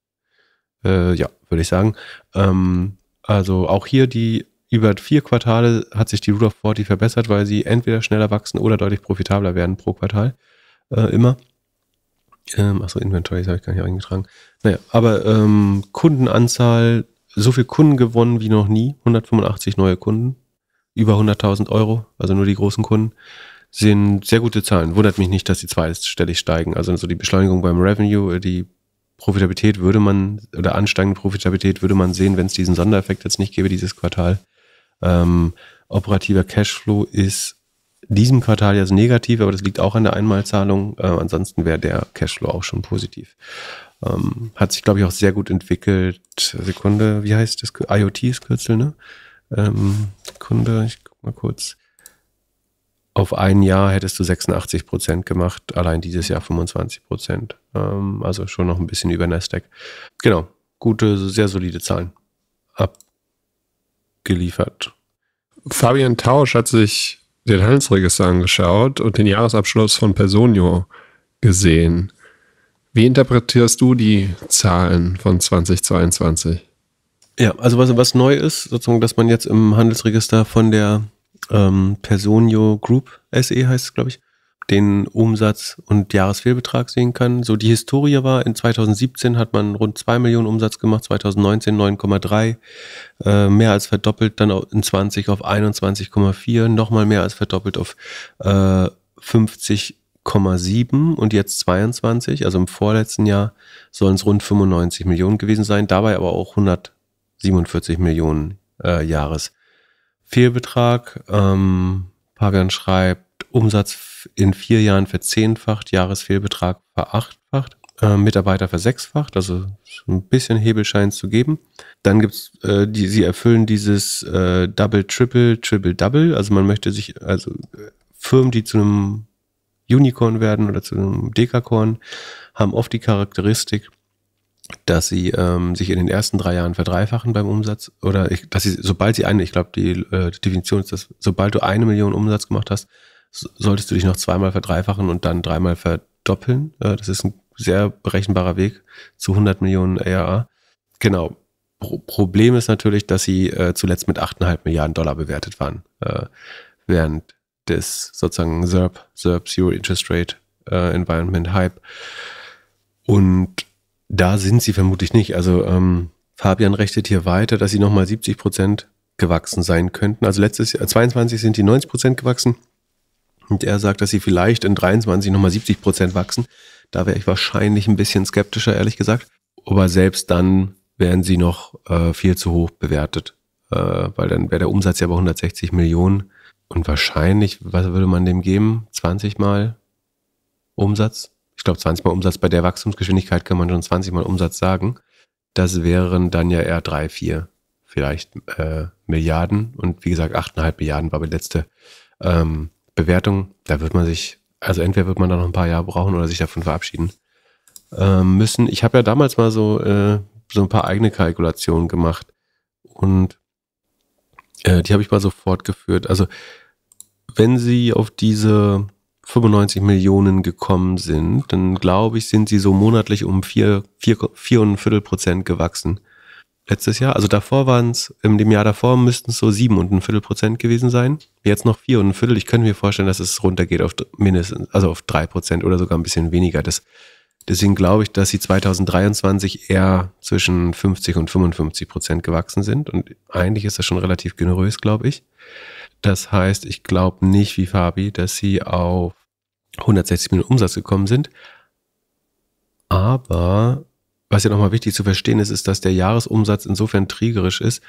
Äh, ja, würde ich sagen. Ähm, also auch hier die über vier Quartale hat sich die Rule of 40 verbessert, weil sie entweder schneller wachsen oder deutlich profitabler werden pro Quartal äh, immer. Ähm, achso, Inventories habe ich gar nicht eingetragen. Naja, aber ähm, Kundenanzahl, so viel Kunden gewonnen wie noch nie. 185 neue Kunden, über 100.000 Euro, also nur die großen Kunden, sind sehr gute Zahlen. Wundert mich nicht, dass die zweistellig steigen. Also, so die Beschleunigung beim Revenue, äh, die Profitabilität würde man, oder ansteigende Profitabilität würde man sehen, wenn es diesen Sondereffekt jetzt nicht gäbe, dieses Quartal. Ähm, operativer Cashflow ist diesem Quartal jetzt negativ, aber das liegt auch an der Einmalzahlung. Äh, ansonsten wäre der Cashflow auch schon positiv. Ähm, hat sich, glaube ich, auch sehr gut entwickelt. Sekunde, wie heißt das? IoT ist Kürzel, ne? Ähm, Sekunde, ich guck mal kurz. Auf ein Jahr hättest du 86 Prozent gemacht, allein dieses Jahr 25 Prozent. Ähm, also schon noch ein bisschen über Nasdaq. Genau, gute, sehr solide Zahlen abgeliefert. Fabian Tausch hat sich den Handelsregister angeschaut und den Jahresabschluss von Personio gesehen. Wie interpretierst du die Zahlen von 2022? Ja, also was, was neu ist, sozusagen, dass man jetzt im Handelsregister von der ähm, Personio Group SE heißt es, glaube ich, den Umsatz und Jahresfehlbetrag sehen kann. So die Historie war, in 2017 hat man rund 2 Millionen Umsatz gemacht, 2019 9,3, äh, mehr als verdoppelt, dann in 20 auf 21,4, nochmal mehr als verdoppelt auf äh, 50,7 und jetzt 22, also im vorletzten Jahr sollen es rund 95 Millionen gewesen sein, dabei aber auch 147 Millionen äh, Jahresfehlbetrag. Ähm, Pagan schreibt, Umsatz in vier Jahren verzehnfacht, Jahresfehlbetrag verachtfacht, äh, Mitarbeiter versechsfacht, also ein bisschen Hebelschein zu geben. Dann gibt es, äh, die, sie erfüllen dieses äh, Double, Triple, Triple, Double. Also man möchte sich, also äh, Firmen, die zu einem Unicorn werden oder zu einem Dekakorn, haben oft die Charakteristik, dass sie ähm, sich in den ersten drei Jahren verdreifachen beim Umsatz oder ich, dass sie, sobald sie eine, ich glaube, die äh, Definition ist, dass sobald du eine Million Umsatz gemacht hast, solltest du dich noch zweimal verdreifachen und dann dreimal verdoppeln. Äh, das ist ein sehr berechenbarer Weg zu 100 Millionen ARA. Genau. Pro Problem ist natürlich, dass sie äh, zuletzt mit 8,5 Milliarden Dollar bewertet waren, äh, während des sozusagen SERP, SERP Zero Interest Rate äh, Environment Hype. Und da sind sie vermutlich nicht. Also ähm, Fabian rechnet hier weiter, dass sie nochmal 70 Prozent gewachsen sein könnten. Also letztes Jahr, 22 sind die 90 Prozent gewachsen. Und er sagt, dass sie vielleicht in 23 nochmal 70 Prozent wachsen. Da wäre ich wahrscheinlich ein bisschen skeptischer, ehrlich gesagt. Aber selbst dann wären sie noch äh, viel zu hoch bewertet, äh, weil dann wäre der Umsatz ja bei 160 Millionen. Und wahrscheinlich, was würde man dem geben? 20 mal Umsatz? Ich glaube, 20 mal Umsatz bei der Wachstumsgeschwindigkeit kann man schon 20 mal Umsatz sagen. Das wären dann ja eher drei, vier vielleicht äh, Milliarden. Und wie gesagt, 8,5 Milliarden war die letzte ähm, Bewertung, da wird man sich, also entweder wird man da noch ein paar Jahre brauchen oder sich davon verabschieden äh, müssen. Ich habe ja damals mal so, äh, so ein paar eigene Kalkulationen gemacht und äh, die habe ich mal so fortgeführt. Also wenn Sie auf diese 95 Millionen gekommen sind, dann glaube ich, sind sie so monatlich um vier, vier, vier und ein Viertel Prozent gewachsen letztes Jahr. Also davor waren es, in dem Jahr davor müssten es so sieben und ein Viertel Prozent gewesen sein. Jetzt noch vier und ein Viertel. Ich könnte mir vorstellen, dass es runtergeht auf mindestens, also auf drei Prozent oder sogar ein bisschen weniger. Das, deswegen glaube ich, dass sie 2023 eher zwischen 50 und 55 Prozent gewachsen sind. Und eigentlich ist das schon relativ generös, glaube ich. Das heißt, ich glaube nicht wie Fabi, dass sie auf 160 Millionen Umsatz gekommen sind. Aber was ja nochmal wichtig zu verstehen ist, ist, dass der Jahresumsatz insofern kriegerisch ist,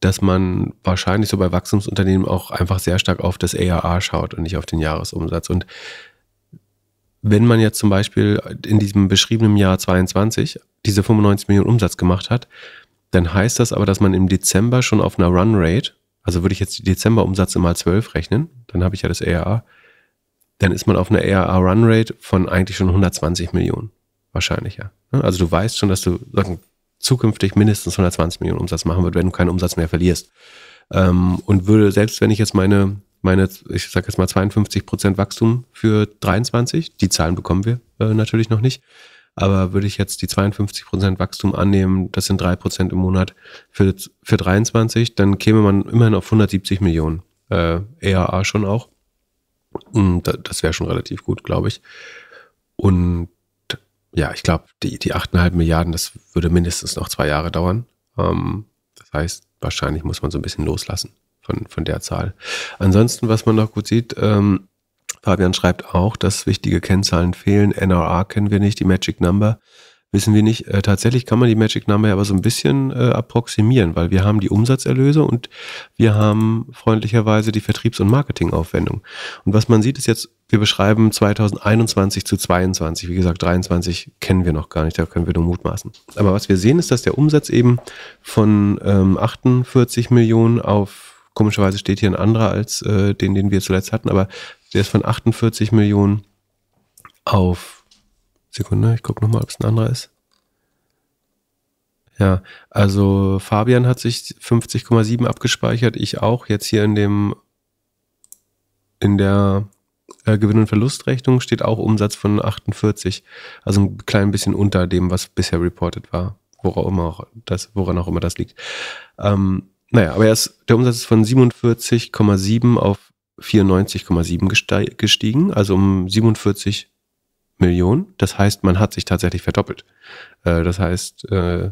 dass man wahrscheinlich so bei Wachstumsunternehmen auch einfach sehr stark auf das ERA schaut und nicht auf den Jahresumsatz. Und wenn man jetzt zum Beispiel in diesem beschriebenen Jahr 22 diese 95 Millionen Umsatz gemacht hat, dann heißt das aber, dass man im Dezember schon auf einer Runrate, also würde ich jetzt die dezember mal 12 rechnen, dann habe ich ja das ERA, dann ist man auf einer ARA-Runrate von eigentlich schon 120 Millionen. Wahrscheinlich, ja. Ne? Also du weißt schon, dass du sagen, zukünftig mindestens 120 Millionen Umsatz machen wird, wenn du keinen Umsatz mehr verlierst. Ähm, und würde, selbst wenn ich jetzt meine, meine ich sag jetzt mal 52 Prozent Wachstum für 23, die Zahlen bekommen wir äh, natürlich noch nicht, aber würde ich jetzt die 52 Prozent Wachstum annehmen, das sind drei Prozent im Monat für, für 23, dann käme man immerhin auf 170 Millionen äh, ERA schon auch. Und das wäre schon relativ gut, glaube ich. Und ja, ich glaube, die, die 8,5 Milliarden, das würde mindestens noch zwei Jahre dauern. Ähm, das heißt, wahrscheinlich muss man so ein bisschen loslassen von, von der Zahl. Ansonsten, was man noch gut sieht, ähm, Fabian schreibt auch, dass wichtige Kennzahlen fehlen. NRR kennen wir nicht, die Magic Number wissen wir nicht. Äh, tatsächlich kann man die Magic Number ja aber so ein bisschen äh, approximieren, weil wir haben die Umsatzerlöse und wir haben freundlicherweise die Vertriebs- und Marketingaufwendung. Und was man sieht, ist jetzt, wir beschreiben 2021 zu 22. Wie gesagt, 23 kennen wir noch gar nicht, da können wir nur mutmaßen. Aber was wir sehen, ist, dass der Umsatz eben von ähm, 48 Millionen auf Komischerweise steht hier ein anderer als äh, den, den wir zuletzt hatten, aber der ist von 48 Millionen auf Sekunde, ich gucke nochmal, ob es ein anderer ist. Ja, also Fabian hat sich 50,7 abgespeichert, ich auch. Jetzt hier in dem in der äh, Gewinn- und Verlustrechnung steht auch Umsatz von 48. Also ein klein bisschen unter dem, was bisher reported war, woran, immer auch, das, woran auch immer das liegt. Ähm, naja, aber ist, der Umsatz ist von 47,7 auf 94,7 gestiegen, also um 47 Millionen. Das heißt, man hat sich tatsächlich verdoppelt. Äh, das heißt, äh,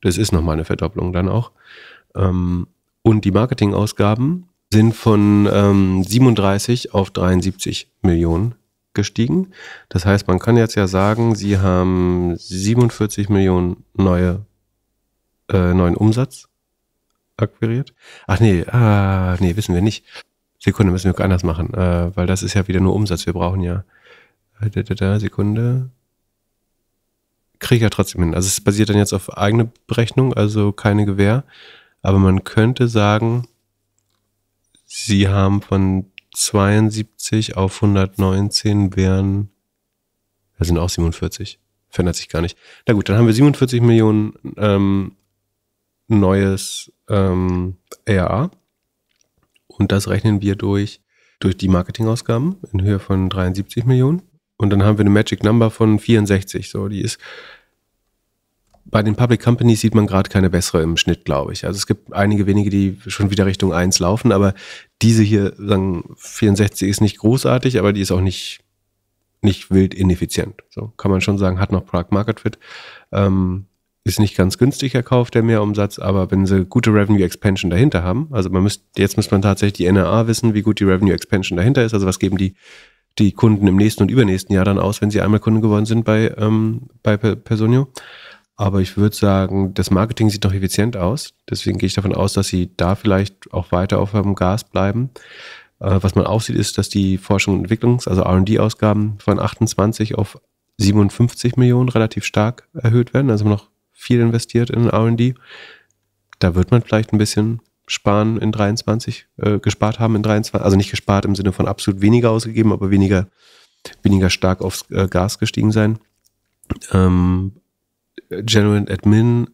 das ist nochmal eine Verdopplung dann auch. Ähm, und die Marketingausgaben sind von 37 ähm, auf 73 Millionen gestiegen. Das heißt, man kann jetzt ja sagen, sie haben 47 Millionen neue, äh, neuen Umsatz akquiriert. Ach nee, ah, nee, wissen wir nicht. Sekunde, müssen wir anders machen, äh, weil das ist ja wieder nur Umsatz. Wir brauchen ja Halt, da, da, da, Sekunde. Kriege ich ja trotzdem hin. Also es basiert dann jetzt auf eigene Berechnung, also keine Gewähr. Aber man könnte sagen, sie haben von 72 auf 119 wären, das sind auch 47. Verändert sich gar nicht. Na gut, dann haben wir 47 Millionen ähm, neues ähm, RA. Und das rechnen wir durch, durch die Marketingausgaben in Höhe von 73 Millionen. Und dann haben wir eine Magic Number von 64. So, die ist bei den Public Companies sieht man gerade keine bessere im Schnitt, glaube ich. Also es gibt einige wenige, die schon wieder Richtung 1 laufen, aber diese hier, sagen 64 ist nicht großartig, aber die ist auch nicht, nicht wild ineffizient. So kann man schon sagen, hat noch Product Market Fit. Ähm, ist nicht ganz günstig erkauft, der Mehrumsatz, aber wenn sie gute Revenue Expansion dahinter haben, also man müsste, jetzt muss man tatsächlich die NRA wissen, wie gut die Revenue Expansion dahinter ist, also was geben die die Kunden im nächsten und übernächsten Jahr dann aus, wenn sie einmal Kunden geworden sind bei, ähm, bei Personio. Aber ich würde sagen, das Marketing sieht noch effizient aus. Deswegen gehe ich davon aus, dass sie da vielleicht auch weiter auf dem Gas bleiben. Äh, was man auch sieht, ist, dass die Forschung und Entwicklungs-, also RD-Ausgaben von 28 auf 57 Millionen relativ stark erhöht werden. Also noch viel investiert in RD. Da wird man vielleicht ein bisschen sparen in 23, äh, gespart haben in 23, also nicht gespart im Sinne von absolut weniger ausgegeben, aber weniger, weniger stark aufs äh, Gas gestiegen sein. Ähm, General Admin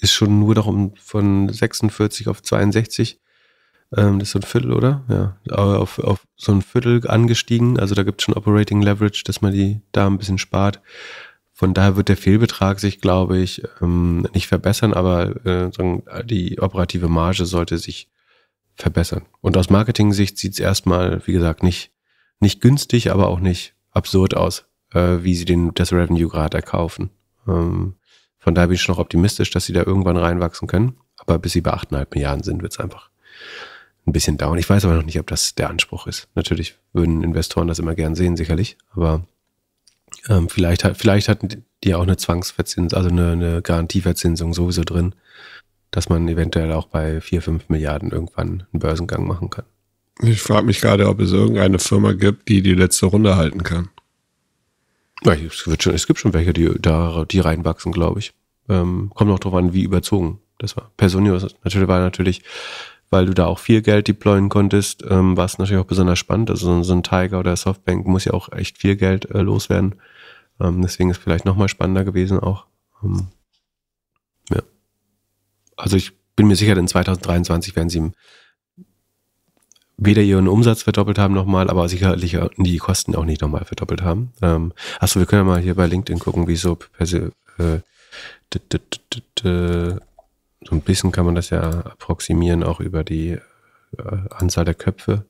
ist schon nur noch um, von 46 auf 62. Ähm, das ist so ein Viertel, oder? Ja, auf, auf so ein Viertel angestiegen. Also da gibt es schon Operating Leverage, dass man die da ein bisschen spart. Von daher wird der Fehlbetrag sich, glaube ich, ähm, nicht verbessern, aber äh, die operative Marge sollte sich verbessern. Und aus Marketing-Sicht sieht es erstmal, wie gesagt, nicht, nicht günstig, aber auch nicht absurd aus, äh, wie sie den, das Revenue gerade erkaufen. Ähm, von daher bin ich schon noch optimistisch, dass sie da irgendwann reinwachsen können. Aber bis sie bei 8,5 Milliarden sind, wird es einfach ein bisschen dauern. Ich weiß aber noch nicht, ob das der Anspruch ist. Natürlich würden Investoren das immer gern sehen, sicherlich. Aber ähm, vielleicht, hat, vielleicht hatten die auch eine Zwangsverzinsung, also eine, eine Garantieverzinsung sowieso drin, dass man eventuell auch bei 4, 5 Milliarden irgendwann einen Börsengang machen kann. Ich frage mich gerade, ob es irgendeine Firma gibt, die die letzte Runde halten kann. Ja, es, wird schon, es gibt schon welche, die da die reinwachsen, glaube ich. Ähm, kommt noch drauf an, wie überzogen das war. Personius natürlich war natürlich weil du da auch viel Geld deployen konntest, ähm, war es natürlich auch besonders spannend. Also so ein Tiger oder Softbank muss ja auch echt viel Geld äh, loswerden. Ähm, deswegen ist es vielleicht nochmal spannender gewesen auch. Ähm, ja. Also ich bin mir sicher, in 2023 werden sie weder ihren Umsatz verdoppelt haben nochmal, aber sicherlich die Kosten auch nicht nochmal verdoppelt haben. Ähm, achso, wir können ja mal hier bei LinkedIn gucken, wieso per se, äh, so ein bisschen kann man das ja approximieren, auch über die äh, Anzahl der Köpfe.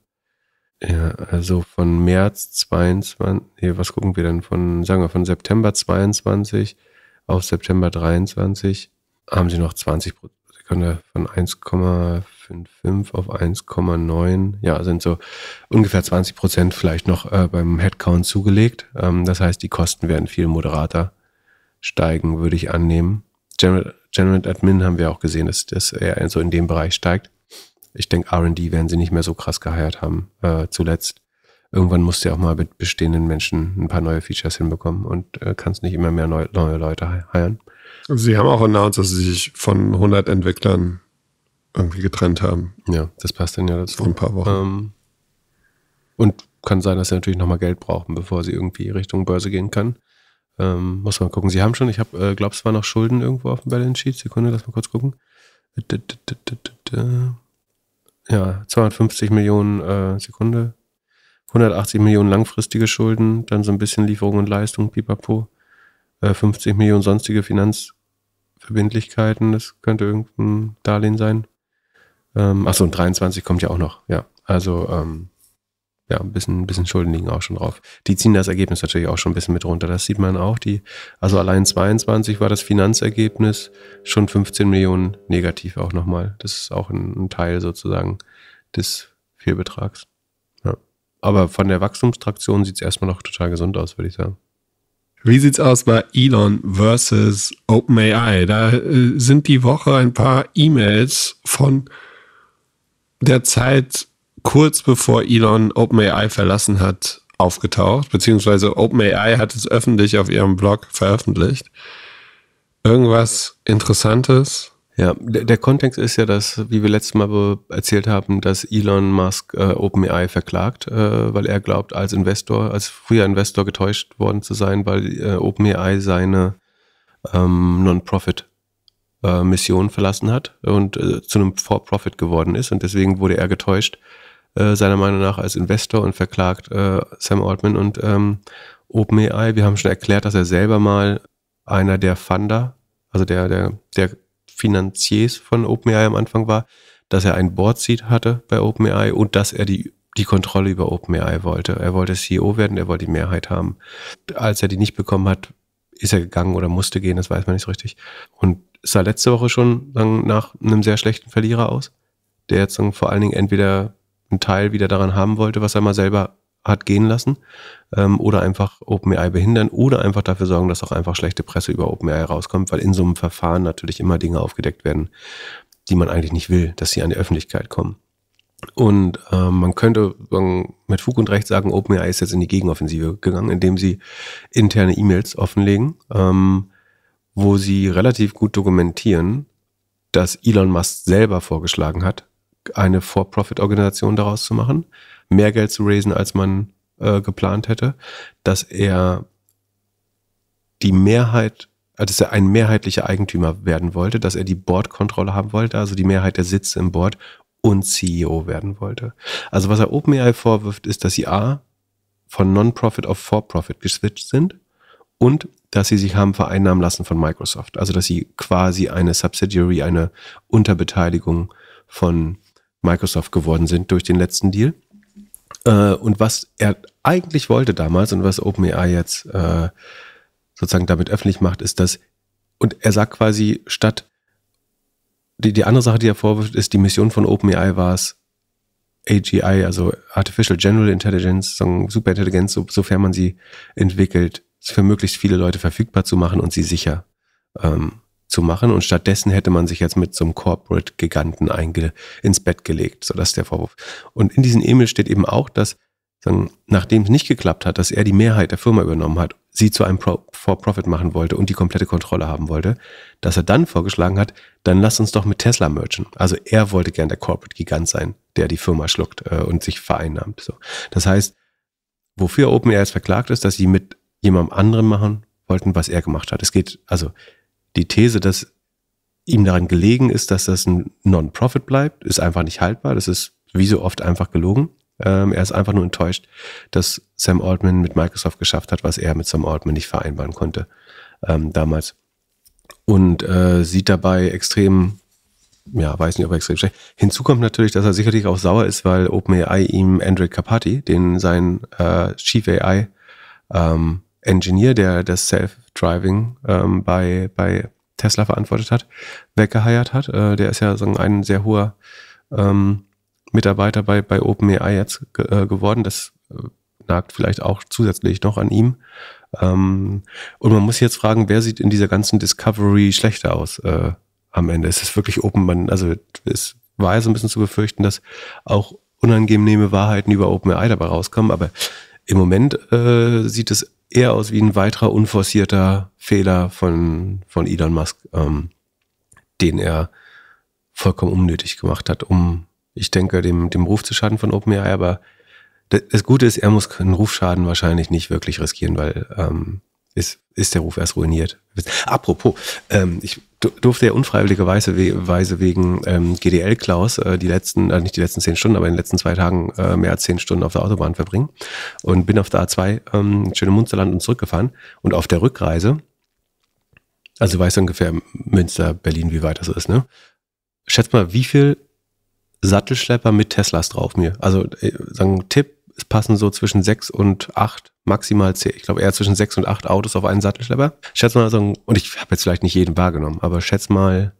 Ja, also von März 22, nee, was gucken wir denn von, sagen wir, von September 22 auf September 23 haben sie noch 20 pro Sekunde von 1,55 auf 1,9. Ja, sind so ungefähr 20 Prozent vielleicht noch äh, beim Headcount zugelegt. Ähm, das heißt, die Kosten werden viel moderater steigen, würde ich annehmen. General, Admin haben wir auch gesehen, dass, dass er so in dem Bereich steigt. Ich denke, RD werden sie nicht mehr so krass geheiert haben äh, zuletzt. Irgendwann musst du ja auch mal mit bestehenden Menschen ein paar neue Features hinbekommen und äh, kannst nicht immer mehr neu, neue Leute heiern. Sie haben auch announced, dass sie sich von 100 Entwicklern irgendwie getrennt haben. Ja, das passt dann ja dazu. Vor ein paar Wochen. Ähm, und kann sein, dass sie natürlich nochmal Geld brauchen, bevor sie irgendwie Richtung Börse gehen kann. Ähm, muss man gucken. Sie haben schon, ich habe, äh, glaube es waren noch Schulden irgendwo auf dem Balance Sheet. Sekunde, lass mal kurz gucken. Ja, 250 Millionen äh, Sekunde. 180 Millionen langfristige Schulden, dann so ein bisschen Lieferung und Leistung, pipapo. Äh, 50 Millionen sonstige Finanzverbindlichkeiten, das könnte irgendein Darlehen sein. Ähm, achso, und 23 kommt ja auch noch, ja. Also, ähm, ja, ein bisschen, ein bisschen Schulden liegen auch schon drauf. Die ziehen das Ergebnis natürlich auch schon ein bisschen mit runter. Das sieht man auch. Die, also allein 22 war das Finanzergebnis schon 15 Millionen negativ auch nochmal. Das ist auch ein, ein Teil sozusagen des Fehlbetrags. Ja. Aber von der Wachstumstraktion sieht es erstmal noch total gesund aus, würde ich sagen. Wie sieht's aus bei Elon versus OpenAI? Da äh, sind die Woche ein paar E-Mails von der Zeit kurz bevor Elon OpenAI verlassen hat, aufgetaucht, beziehungsweise OpenAI hat es öffentlich auf ihrem Blog veröffentlicht. Irgendwas Interessantes? Ja, der, der Kontext ist ja, dass, wie wir letztes Mal erzählt haben, dass Elon Musk äh, OpenAI verklagt, äh, weil er glaubt, als Investor, als früher Investor getäuscht worden zu sein, weil äh, OpenAI seine ähm, Non-Profit äh, Mission verlassen hat und äh, zu einem For-Profit geworden ist und deswegen wurde er getäuscht äh, seiner Meinung nach als Investor und verklagt äh, Sam Altman und ähm, OpenAI. Wir haben schon erklärt, dass er selber mal einer der Funder, also der, der, der Finanziers von OpenAI am Anfang war, dass er ein Board Seat hatte bei OpenAI und dass er die die Kontrolle über OpenAI wollte. Er wollte CEO werden, er wollte die Mehrheit haben. Als er die nicht bekommen hat, ist er gegangen oder musste gehen, das weiß man nicht so richtig. Und sah letzte Woche schon nach einem sehr schlechten Verlierer aus, der jetzt vor allen Dingen entweder einen Teil wieder daran haben wollte, was er mal selber hat gehen lassen ähm, oder einfach OpenAI behindern oder einfach dafür sorgen, dass auch einfach schlechte Presse über OpenAI rauskommt, weil in so einem Verfahren natürlich immer Dinge aufgedeckt werden, die man eigentlich nicht will, dass sie an die Öffentlichkeit kommen. Und ähm, man könnte mit Fug und Recht sagen, OpenAI ist jetzt in die Gegenoffensive gegangen, indem sie interne E-Mails offenlegen, ähm, wo sie relativ gut dokumentieren, dass Elon Musk selber vorgeschlagen hat, eine For-Profit-Organisation daraus zu machen, mehr Geld zu raisen, als man äh, geplant hätte, dass er die Mehrheit, also dass er ein mehrheitlicher Eigentümer werden wollte, dass er die Board-Kontrolle haben wollte, also die Mehrheit der Sitze im Board und CEO werden wollte. Also was er OpenAI vorwirft, ist, dass sie A, von Non-Profit auf For-Profit geswitcht sind und dass sie sich haben vereinnahmen lassen von Microsoft. Also dass sie quasi eine Subsidiary, eine Unterbeteiligung von Microsoft geworden sind durch den letzten Deal. Äh, und was er eigentlich wollte damals und was OpenAI jetzt äh, sozusagen damit öffentlich macht, ist, dass, und er sagt quasi, statt, die, die andere Sache, die er vorwirft, ist, die Mission von OpenAI war es, AGI, also Artificial General Intelligence, Superintelligenz, so, sofern man sie entwickelt, für möglichst viele Leute verfügbar zu machen und sie sicher ähm, zu machen. Und stattdessen hätte man sich jetzt mit so einem Corporate-Giganten ins Bett gelegt. So, dass der Vorwurf. Und in diesem E-Mail steht eben auch, dass, dann, nachdem es nicht geklappt hat, dass er die Mehrheit der Firma übernommen hat, sie zu einem For-Profit machen wollte und die komplette Kontrolle haben wollte, dass er dann vorgeschlagen hat, dann lass uns doch mit Tesla mergen. Also er wollte gern der Corporate-Gigant sein, der die Firma schluckt äh, und sich vereinnahmt. So. Das heißt, wofür OpenAI jetzt verklagt ist, dass sie mit jemandem anderem machen wollten, was er gemacht hat. Es geht, also die These, dass ihm daran gelegen ist, dass das ein Non-Profit bleibt, ist einfach nicht haltbar. Das ist wie so oft einfach gelogen. Ähm, er ist einfach nur enttäuscht, dass Sam Altman mit Microsoft geschafft hat, was er mit Sam Altman nicht vereinbaren konnte ähm, damals. Und äh, sieht dabei extrem, ja, weiß nicht, ob er extrem schlecht. Hinzu kommt natürlich, dass er sicherlich auch sauer ist, weil OpenAI ihm Android Capati, den sein äh, Chief AI ähm, Engineer, der das Self Driving ähm, bei, bei Tesla verantwortet hat, weggeheiert hat. Äh, der ist ja so ein sehr hoher ähm, Mitarbeiter bei, bei OpenAI jetzt äh, geworden. Das äh, nagt vielleicht auch zusätzlich noch an ihm. Ähm, und man muss jetzt fragen, wer sieht in dieser ganzen Discovery schlechter aus äh, am Ende? Ist es wirklich OpenAI? Also es war ja so ein bisschen zu befürchten, dass auch unangenehme Wahrheiten über OpenAI dabei rauskommen, aber im Moment äh, sieht es eher aus wie ein weiterer unforcierter Fehler von, von Elon Musk, ähm, den er vollkommen unnötig gemacht hat, um, ich denke, dem, dem Ruf zu schaden von OpenAI, aber das Gute ist, er muss einen Rufschaden wahrscheinlich nicht wirklich riskieren, weil ähm, ist, ist der Ruf erst ruiniert. Apropos, ähm, ich durfte ja unfreiwilligerweise Weise wegen ähm, GDL Klaus äh, die letzten, äh, nicht die letzten zehn Stunden, aber in den letzten zwei Tagen äh, mehr als zehn Stunden auf der Autobahn verbringen und bin auf der A2 ähm, schöne Munsterland und zurückgefahren und auf der Rückreise, also weißt du ungefähr Münster, Berlin, wie weit das ist, ne? Schätz mal, wie viel Sattelschlepper mit Teslas drauf mir? Also äh, sagen Tipp, es passen so zwischen sechs und acht, maximal zehn, ich glaube eher zwischen sechs und acht Autos auf einen Sattelschlepper. Schätze mal, also, und ich habe jetzt vielleicht nicht jeden wahrgenommen, aber schätze mal,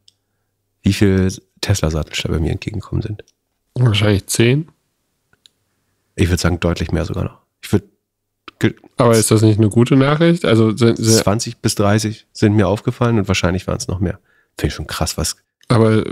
wie viele Tesla-Sattelschlepper mir entgegengekommen sind. Wahrscheinlich zehn. Ich würde sagen, deutlich mehr sogar noch. Ich würde aber ist das nicht eine gute Nachricht? Also sind, sind 20 bis 30 sind mir aufgefallen und wahrscheinlich waren es noch mehr. Finde ich schon krass, was. Aber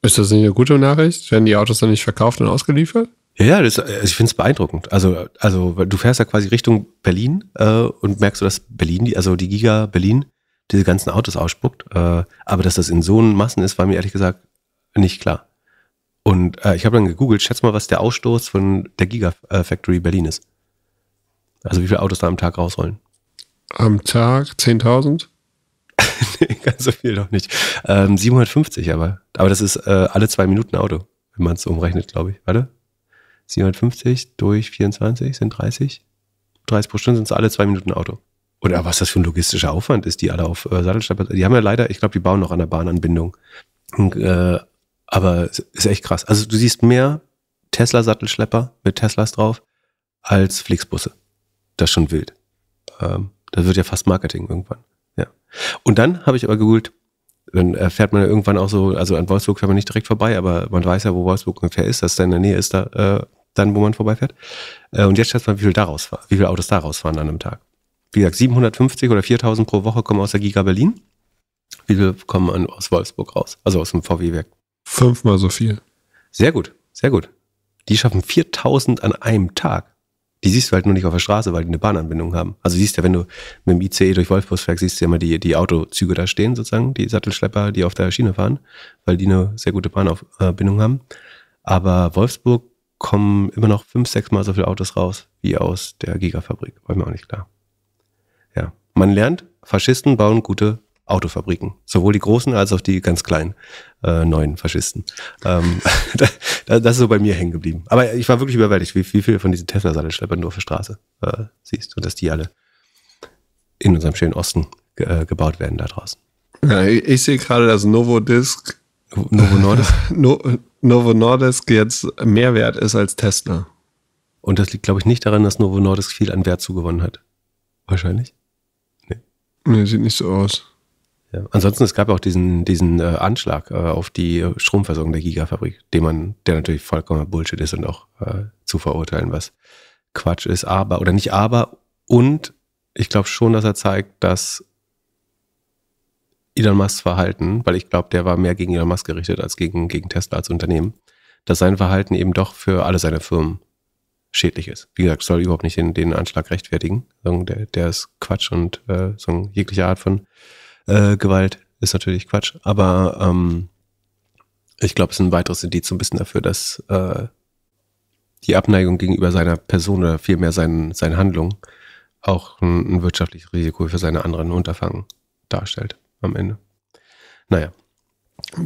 ist das nicht eine gute Nachricht? Werden die Autos dann nicht verkauft und ausgeliefert? Ja, das, also ich finde es beeindruckend. Also, also du fährst ja quasi Richtung Berlin äh, und merkst du, dass Berlin, also die Giga Berlin, diese ganzen Autos ausspuckt. Äh, aber dass das in so Massen ist, war mir ehrlich gesagt nicht klar. Und äh, ich habe dann gegoogelt, schätz mal, was der Ausstoß von der Giga äh, Factory Berlin ist. Also wie viele Autos da am Tag rausrollen? Am Tag 10.000? nee, ganz so viel doch nicht. Ähm, 750 aber. Aber das ist äh, alle zwei Minuten Auto, wenn man es umrechnet, glaube ich. Warte, 750 durch 24 sind 30. 30 pro Stunde sind es alle zwei Minuten Auto. Oder was das für ein logistischer Aufwand ist, die alle auf äh, Sattelstapel. Die haben ja leider, ich glaube, die bauen noch an der Bahnanbindung. Und, äh, aber ist echt krass. Also du siehst mehr Tesla-Sattelschlepper mit Teslas drauf als Flixbusse. Das ist schon wild. Ähm, das wird ja fast Marketing irgendwann. Ja. Und dann habe ich aber geholt, dann fährt man ja irgendwann auch so, also an Wolfsburg fährt man nicht direkt vorbei, aber man weiß ja, wo Wolfsburg ungefähr ist, dass da in der Nähe ist, da, äh, dann, wo man vorbeifährt. Äh, und jetzt schätzt man, wie viel, daraus, wie viel Autos da rausfahren an einem Tag. Wie gesagt, 750 oder 4000 pro Woche kommen aus der Giga Berlin. Wie viel kommen an, aus Wolfsburg raus? Also aus dem VW-Werk. Fünfmal so viel. Sehr gut, sehr gut. Die schaffen 4000 an einem Tag. Die siehst du halt nur nicht auf der Straße, weil die eine Bahnanbindung haben. Also siehst ja, wenn du mit dem ICE durch Wolfsburg fährst, siehst du ja immer die, die Autozüge da stehen, sozusagen, die Sattelschlepper, die auf der Schiene fahren, weil die eine sehr gute Bahnanbindung haben. Aber Wolfsburg kommen immer noch fünf, sechs Mal so viele Autos raus wie aus der Gigafabrik. War mir auch nicht klar. Ja. Man lernt, Faschisten bauen gute Autofabriken. Sowohl die großen als auch die ganz kleinen äh, neuen Faschisten. Ähm, das ist so bei mir hängen geblieben. Aber ich war wirklich überwältigt, wie, wie viele von diesen Tesla-Sattelschleppern du auf der Straße äh, siehst und dass die alle in unserem schönen Osten ge äh, gebaut werden da draußen. Ja, ich, ich sehe gerade, dass Novodisk Novo Nordisk. No, Novo Nordisk jetzt mehr wert ist als Tesla. Und das liegt, glaube ich, nicht daran, dass Novo Nordisk viel an Wert zugewonnen hat. Wahrscheinlich? Nee. Nee, sieht nicht so aus. Ja. Ansonsten, es gab auch diesen, diesen äh, Anschlag äh, auf die äh, Stromversorgung der Gigafabrik, den man, der natürlich vollkommen Bullshit ist und auch äh, zu verurteilen, was Quatsch ist, aber oder nicht aber und ich glaube schon, dass er zeigt, dass Elon Musks Verhalten, weil ich glaube, der war mehr gegen Elon Musk gerichtet als gegen, gegen Tesla als Unternehmen, dass sein Verhalten eben doch für alle seine Firmen schädlich ist. Wie gesagt, soll überhaupt nicht den, den Anschlag rechtfertigen. Der, der ist Quatsch und äh, so jegliche Art von äh, Gewalt ist natürlich Quatsch, aber ähm, ich glaube, es ist ein weiteres Indiz so ein bisschen dafür, dass äh, die Abneigung gegenüber seiner Person oder vielmehr seinen, seinen Handlungen auch ein, ein wirtschaftliches Risiko für seine anderen Unterfangen darstellt am Ende. Naja.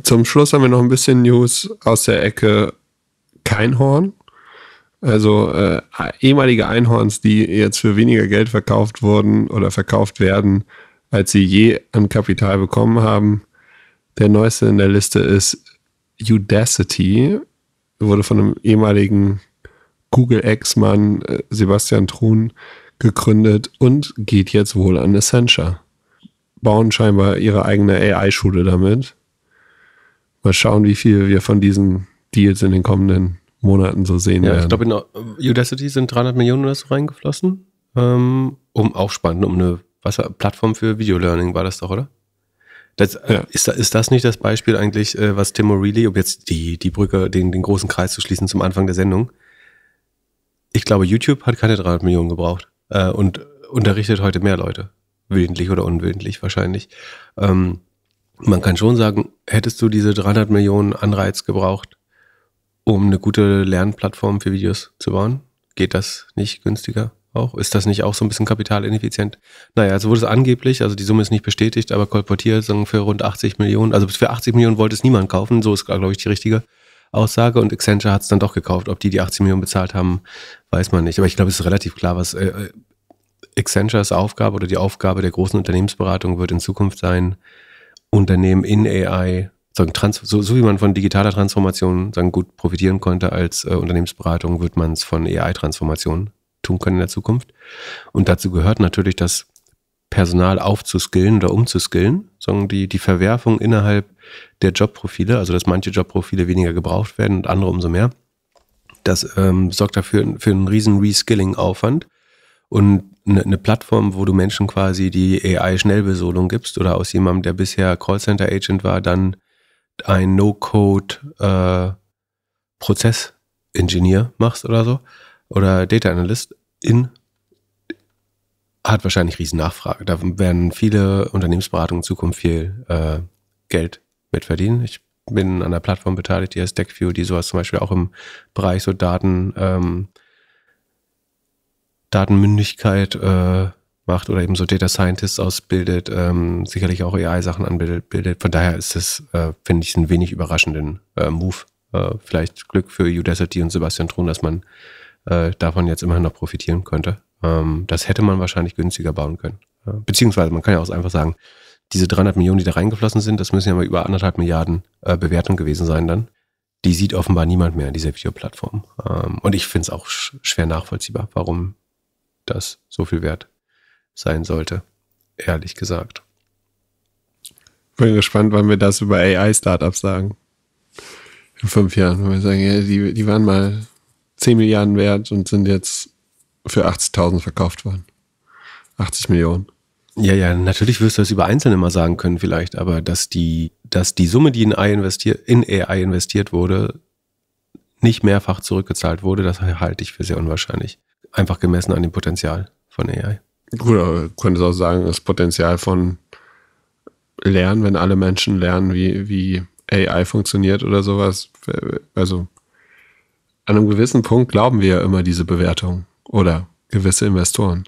Zum Schluss haben wir noch ein bisschen News aus der Ecke Keinhorn. Also äh, ehemalige Einhorns, die jetzt für weniger Geld verkauft wurden oder verkauft werden, als sie je an Kapital bekommen haben. Der neueste in der Liste ist Udacity, wurde von einem ehemaligen Google-Ex-Mann äh, Sebastian Thrun gegründet und geht jetzt wohl an Essentia. Bauen scheinbar ihre eigene AI-Schule damit. Mal schauen, wie viel wir von diesen Deals in den kommenden Monaten so sehen ja, werden. Ich glaube, in äh, Udacity sind 300 Millionen oder so reingeflossen. Ähm, um auch spannend, um eine was war, Plattform für Video Learning war das doch, oder? Das, äh, ja. ist, ist, das nicht das Beispiel eigentlich, äh, was Tim O'Reilly, um jetzt die, die Brücke, den, den großen Kreis zu schließen zum Anfang der Sendung? Ich glaube, YouTube hat keine 300 Millionen gebraucht äh, und unterrichtet heute mehr Leute, willentlich oder unwillentlich wahrscheinlich. Ähm, man kann schon sagen, hättest du diese 300 Millionen Anreiz gebraucht, um eine gute Lernplattform für Videos zu bauen? Geht das nicht günstiger? auch? Ist das nicht auch so ein bisschen kapitalineffizient? Naja, also wurde es angeblich, also die Summe ist nicht bestätigt, aber kolportiert sagen für rund 80 Millionen. Also für 80 Millionen wollte es niemand kaufen, so ist, glaube ich, die richtige Aussage. Und Accenture hat es dann doch gekauft. Ob die die 80 Millionen bezahlt haben, weiß man nicht. Aber ich glaube, es ist relativ klar, was äh, äh, Accentures Aufgabe oder die Aufgabe der großen Unternehmensberatung wird in Zukunft sein, Unternehmen in AI so, so, wie man von digitaler Transformation sagen, gut profitieren konnte als äh, Unternehmensberatung, wird man es von AI-Transformation tun können in der Zukunft. Und dazu gehört natürlich, das Personal aufzuskillen oder umzuskillen, sondern die, die Verwerfung innerhalb der Jobprofile, also dass manche Jobprofile weniger gebraucht werden und andere umso mehr. Das ähm, sorgt dafür für einen riesen Reskilling-Aufwand und eine, eine, Plattform, wo du Menschen quasi die AI-Schnellbesolung gibst oder aus jemandem, der bisher Callcenter-Agent war, dann ein No-Code-Prozess-Ingenieur äh, machst oder so oder Data Analyst, in hat wahrscheinlich riesen Nachfrage. Da werden viele Unternehmensberatungen in Zukunft viel äh, Geld mit verdienen. Ich bin an einer Plattform beteiligt, die heißt DeckFuel, die sowas zum Beispiel auch im Bereich so Daten, ähm, Datenmündigkeit äh, macht oder eben so Data Scientists ausbildet, ähm, sicherlich auch AI-Sachen anbildet. Von daher ist es, äh, finde ich, einen wenig überraschenden äh, Move. Äh, vielleicht Glück für Udacity und Sebastian Thron, dass man äh, davon jetzt immerhin noch profitieren könnte. Ähm, das hätte man wahrscheinlich günstiger bauen können. Ja, beziehungsweise man kann ja auch einfach sagen, diese 300 Millionen, die da reingeflossen sind, das müssen ja mal über anderthalb Milliarden äh, Bewertung gewesen sein dann. Die sieht offenbar niemand mehr in dieser Videoplattform. Ähm, und ich finde es auch sch schwer nachvollziehbar, warum das so viel wert sein sollte, ehrlich gesagt. Ich Bin gespannt, wann wir das über AI-Startups sagen. In fünf Jahren, wenn wir sagen, ja, die, die waren mal 10 Milliarden wert und sind jetzt für 80.000 verkauft worden. 80 Millionen. Ja, ja, natürlich wirst du das über Einzelne mal sagen können vielleicht, aber dass die, dass die Summe, die in AI investiert, in AI investiert wurde, nicht mehrfach zurückgezahlt wurde, das halte ich für sehr unwahrscheinlich. Einfach gemessen an dem Potenzial von AI. Gut, aber du könntest auch sagen, das Potenzial von Lernen, wenn alle Menschen lernen, wie, wie AI funktioniert oder sowas. Also an einem gewissen Punkt glauben wir ja immer diese Bewertung oder gewisse Investoren.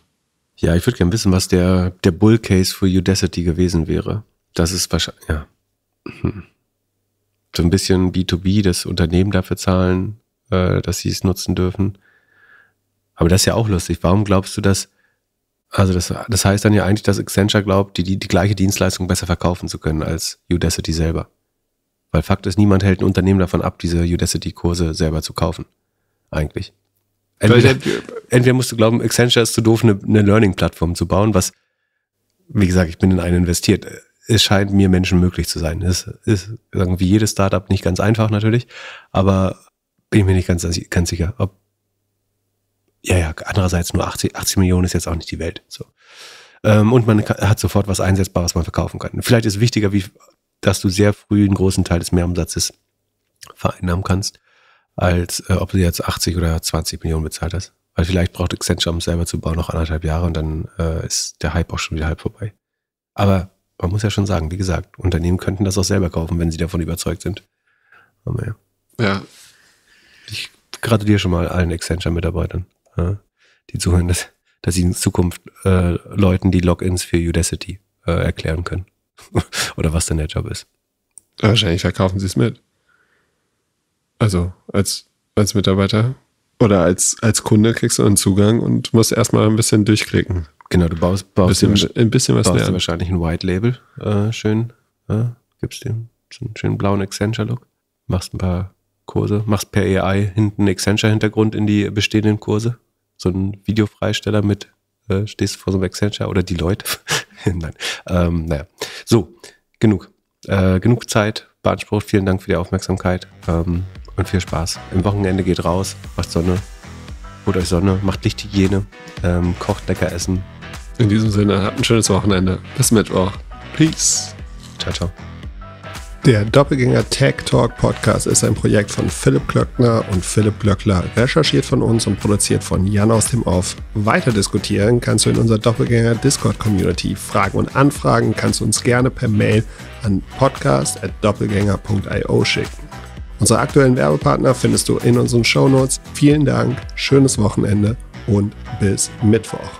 Ja, ich würde gerne wissen, was der, der Bull Case für Udacity gewesen wäre. Das ist wahrscheinlich, ja. Hm. So ein bisschen B2B, das Unternehmen dafür zahlen, äh, dass sie es nutzen dürfen. Aber das ist ja auch lustig. Warum glaubst du, dass, also das, das heißt dann ja eigentlich, dass Accenture glaubt, die, die, die gleiche Dienstleistung besser verkaufen zu können als Udacity selber? Weil Fakt ist, niemand hält ein Unternehmen davon ab, diese Udacity-Kurse selber zu kaufen. Eigentlich. Entweder, entweder, musst du glauben, Accenture ist zu doof, eine, eine Learning-Plattform zu bauen, was, wie gesagt, ich bin in einen investiert. Es scheint mir Menschen möglich zu sein. Es ist irgendwie jedes Startup nicht ganz einfach natürlich, aber bin ich mir nicht ganz, ganz sicher, ob ja, ja, andererseits nur 80, 80 Millionen ist jetzt auch nicht die Welt. So. Ähm, und man hat sofort was Einsetzbares, was man verkaufen kann. Vielleicht ist es wichtiger, wie dass du sehr früh einen großen Teil des Mehrumsatzes vereinnahmen kannst, als äh, ob du jetzt 80 oder 20 Millionen bezahlt hast. Weil vielleicht braucht Accenture, um es selber zu bauen, noch anderthalb Jahre und dann äh, ist der Hype auch schon wieder halb vorbei. Aber man muss ja schon sagen, wie gesagt, Unternehmen könnten das auch selber kaufen, wenn sie davon überzeugt sind. Aber ja. ja. Ich gratuliere schon mal allen Accenture-Mitarbeitern, äh, die zuhören, dass, dass sie in Zukunft äh, Leuten die Logins für Udacity äh, erklären können. Oder was denn der Job ist. Wahrscheinlich verkaufen sie es mit. Also als, als Mitarbeiter oder als, als Kunde kriegst du einen Zugang und musst erstmal ein bisschen durchklicken. Genau, du baust, baust bisschen, dir, ein bisschen was baust lernen. wahrscheinlich ein White Label äh, schön. Äh, gibst dem einen schönen blauen Accenture-Look. Machst ein paar Kurse, machst per AI hinten einen Accenture-Hintergrund in die bestehenden Kurse. So ein Videofreisteller mit, äh, stehst vor so einem Accenture oder die Leute. Nein. Ähm, naja. So, genug. Äh, genug Zeit beansprucht. Vielen Dank für die Aufmerksamkeit ähm, und viel Spaß. Im Wochenende geht raus, macht Sonne, holt euch Sonne, macht Lichthygiene, ähm, kocht lecker Essen. In diesem Sinne, habt ein schönes Wochenende. Bis Mittwoch. Peace. Ciao, ciao. Der Doppelgänger Tech Talk Podcast ist ein Projekt von Philipp Glöckner und Philipp Glöckler, recherchiert von uns und produziert von Jan aus dem Off. Weiter diskutieren kannst du in unserer Doppelgänger Discord Community. Fragen und Anfragen kannst du uns gerne per Mail an podcast.doppelgänger.io schicken. Unsere aktuellen Werbepartner findest du in unseren Shownotes. Vielen Dank, schönes Wochenende und bis Mittwoch.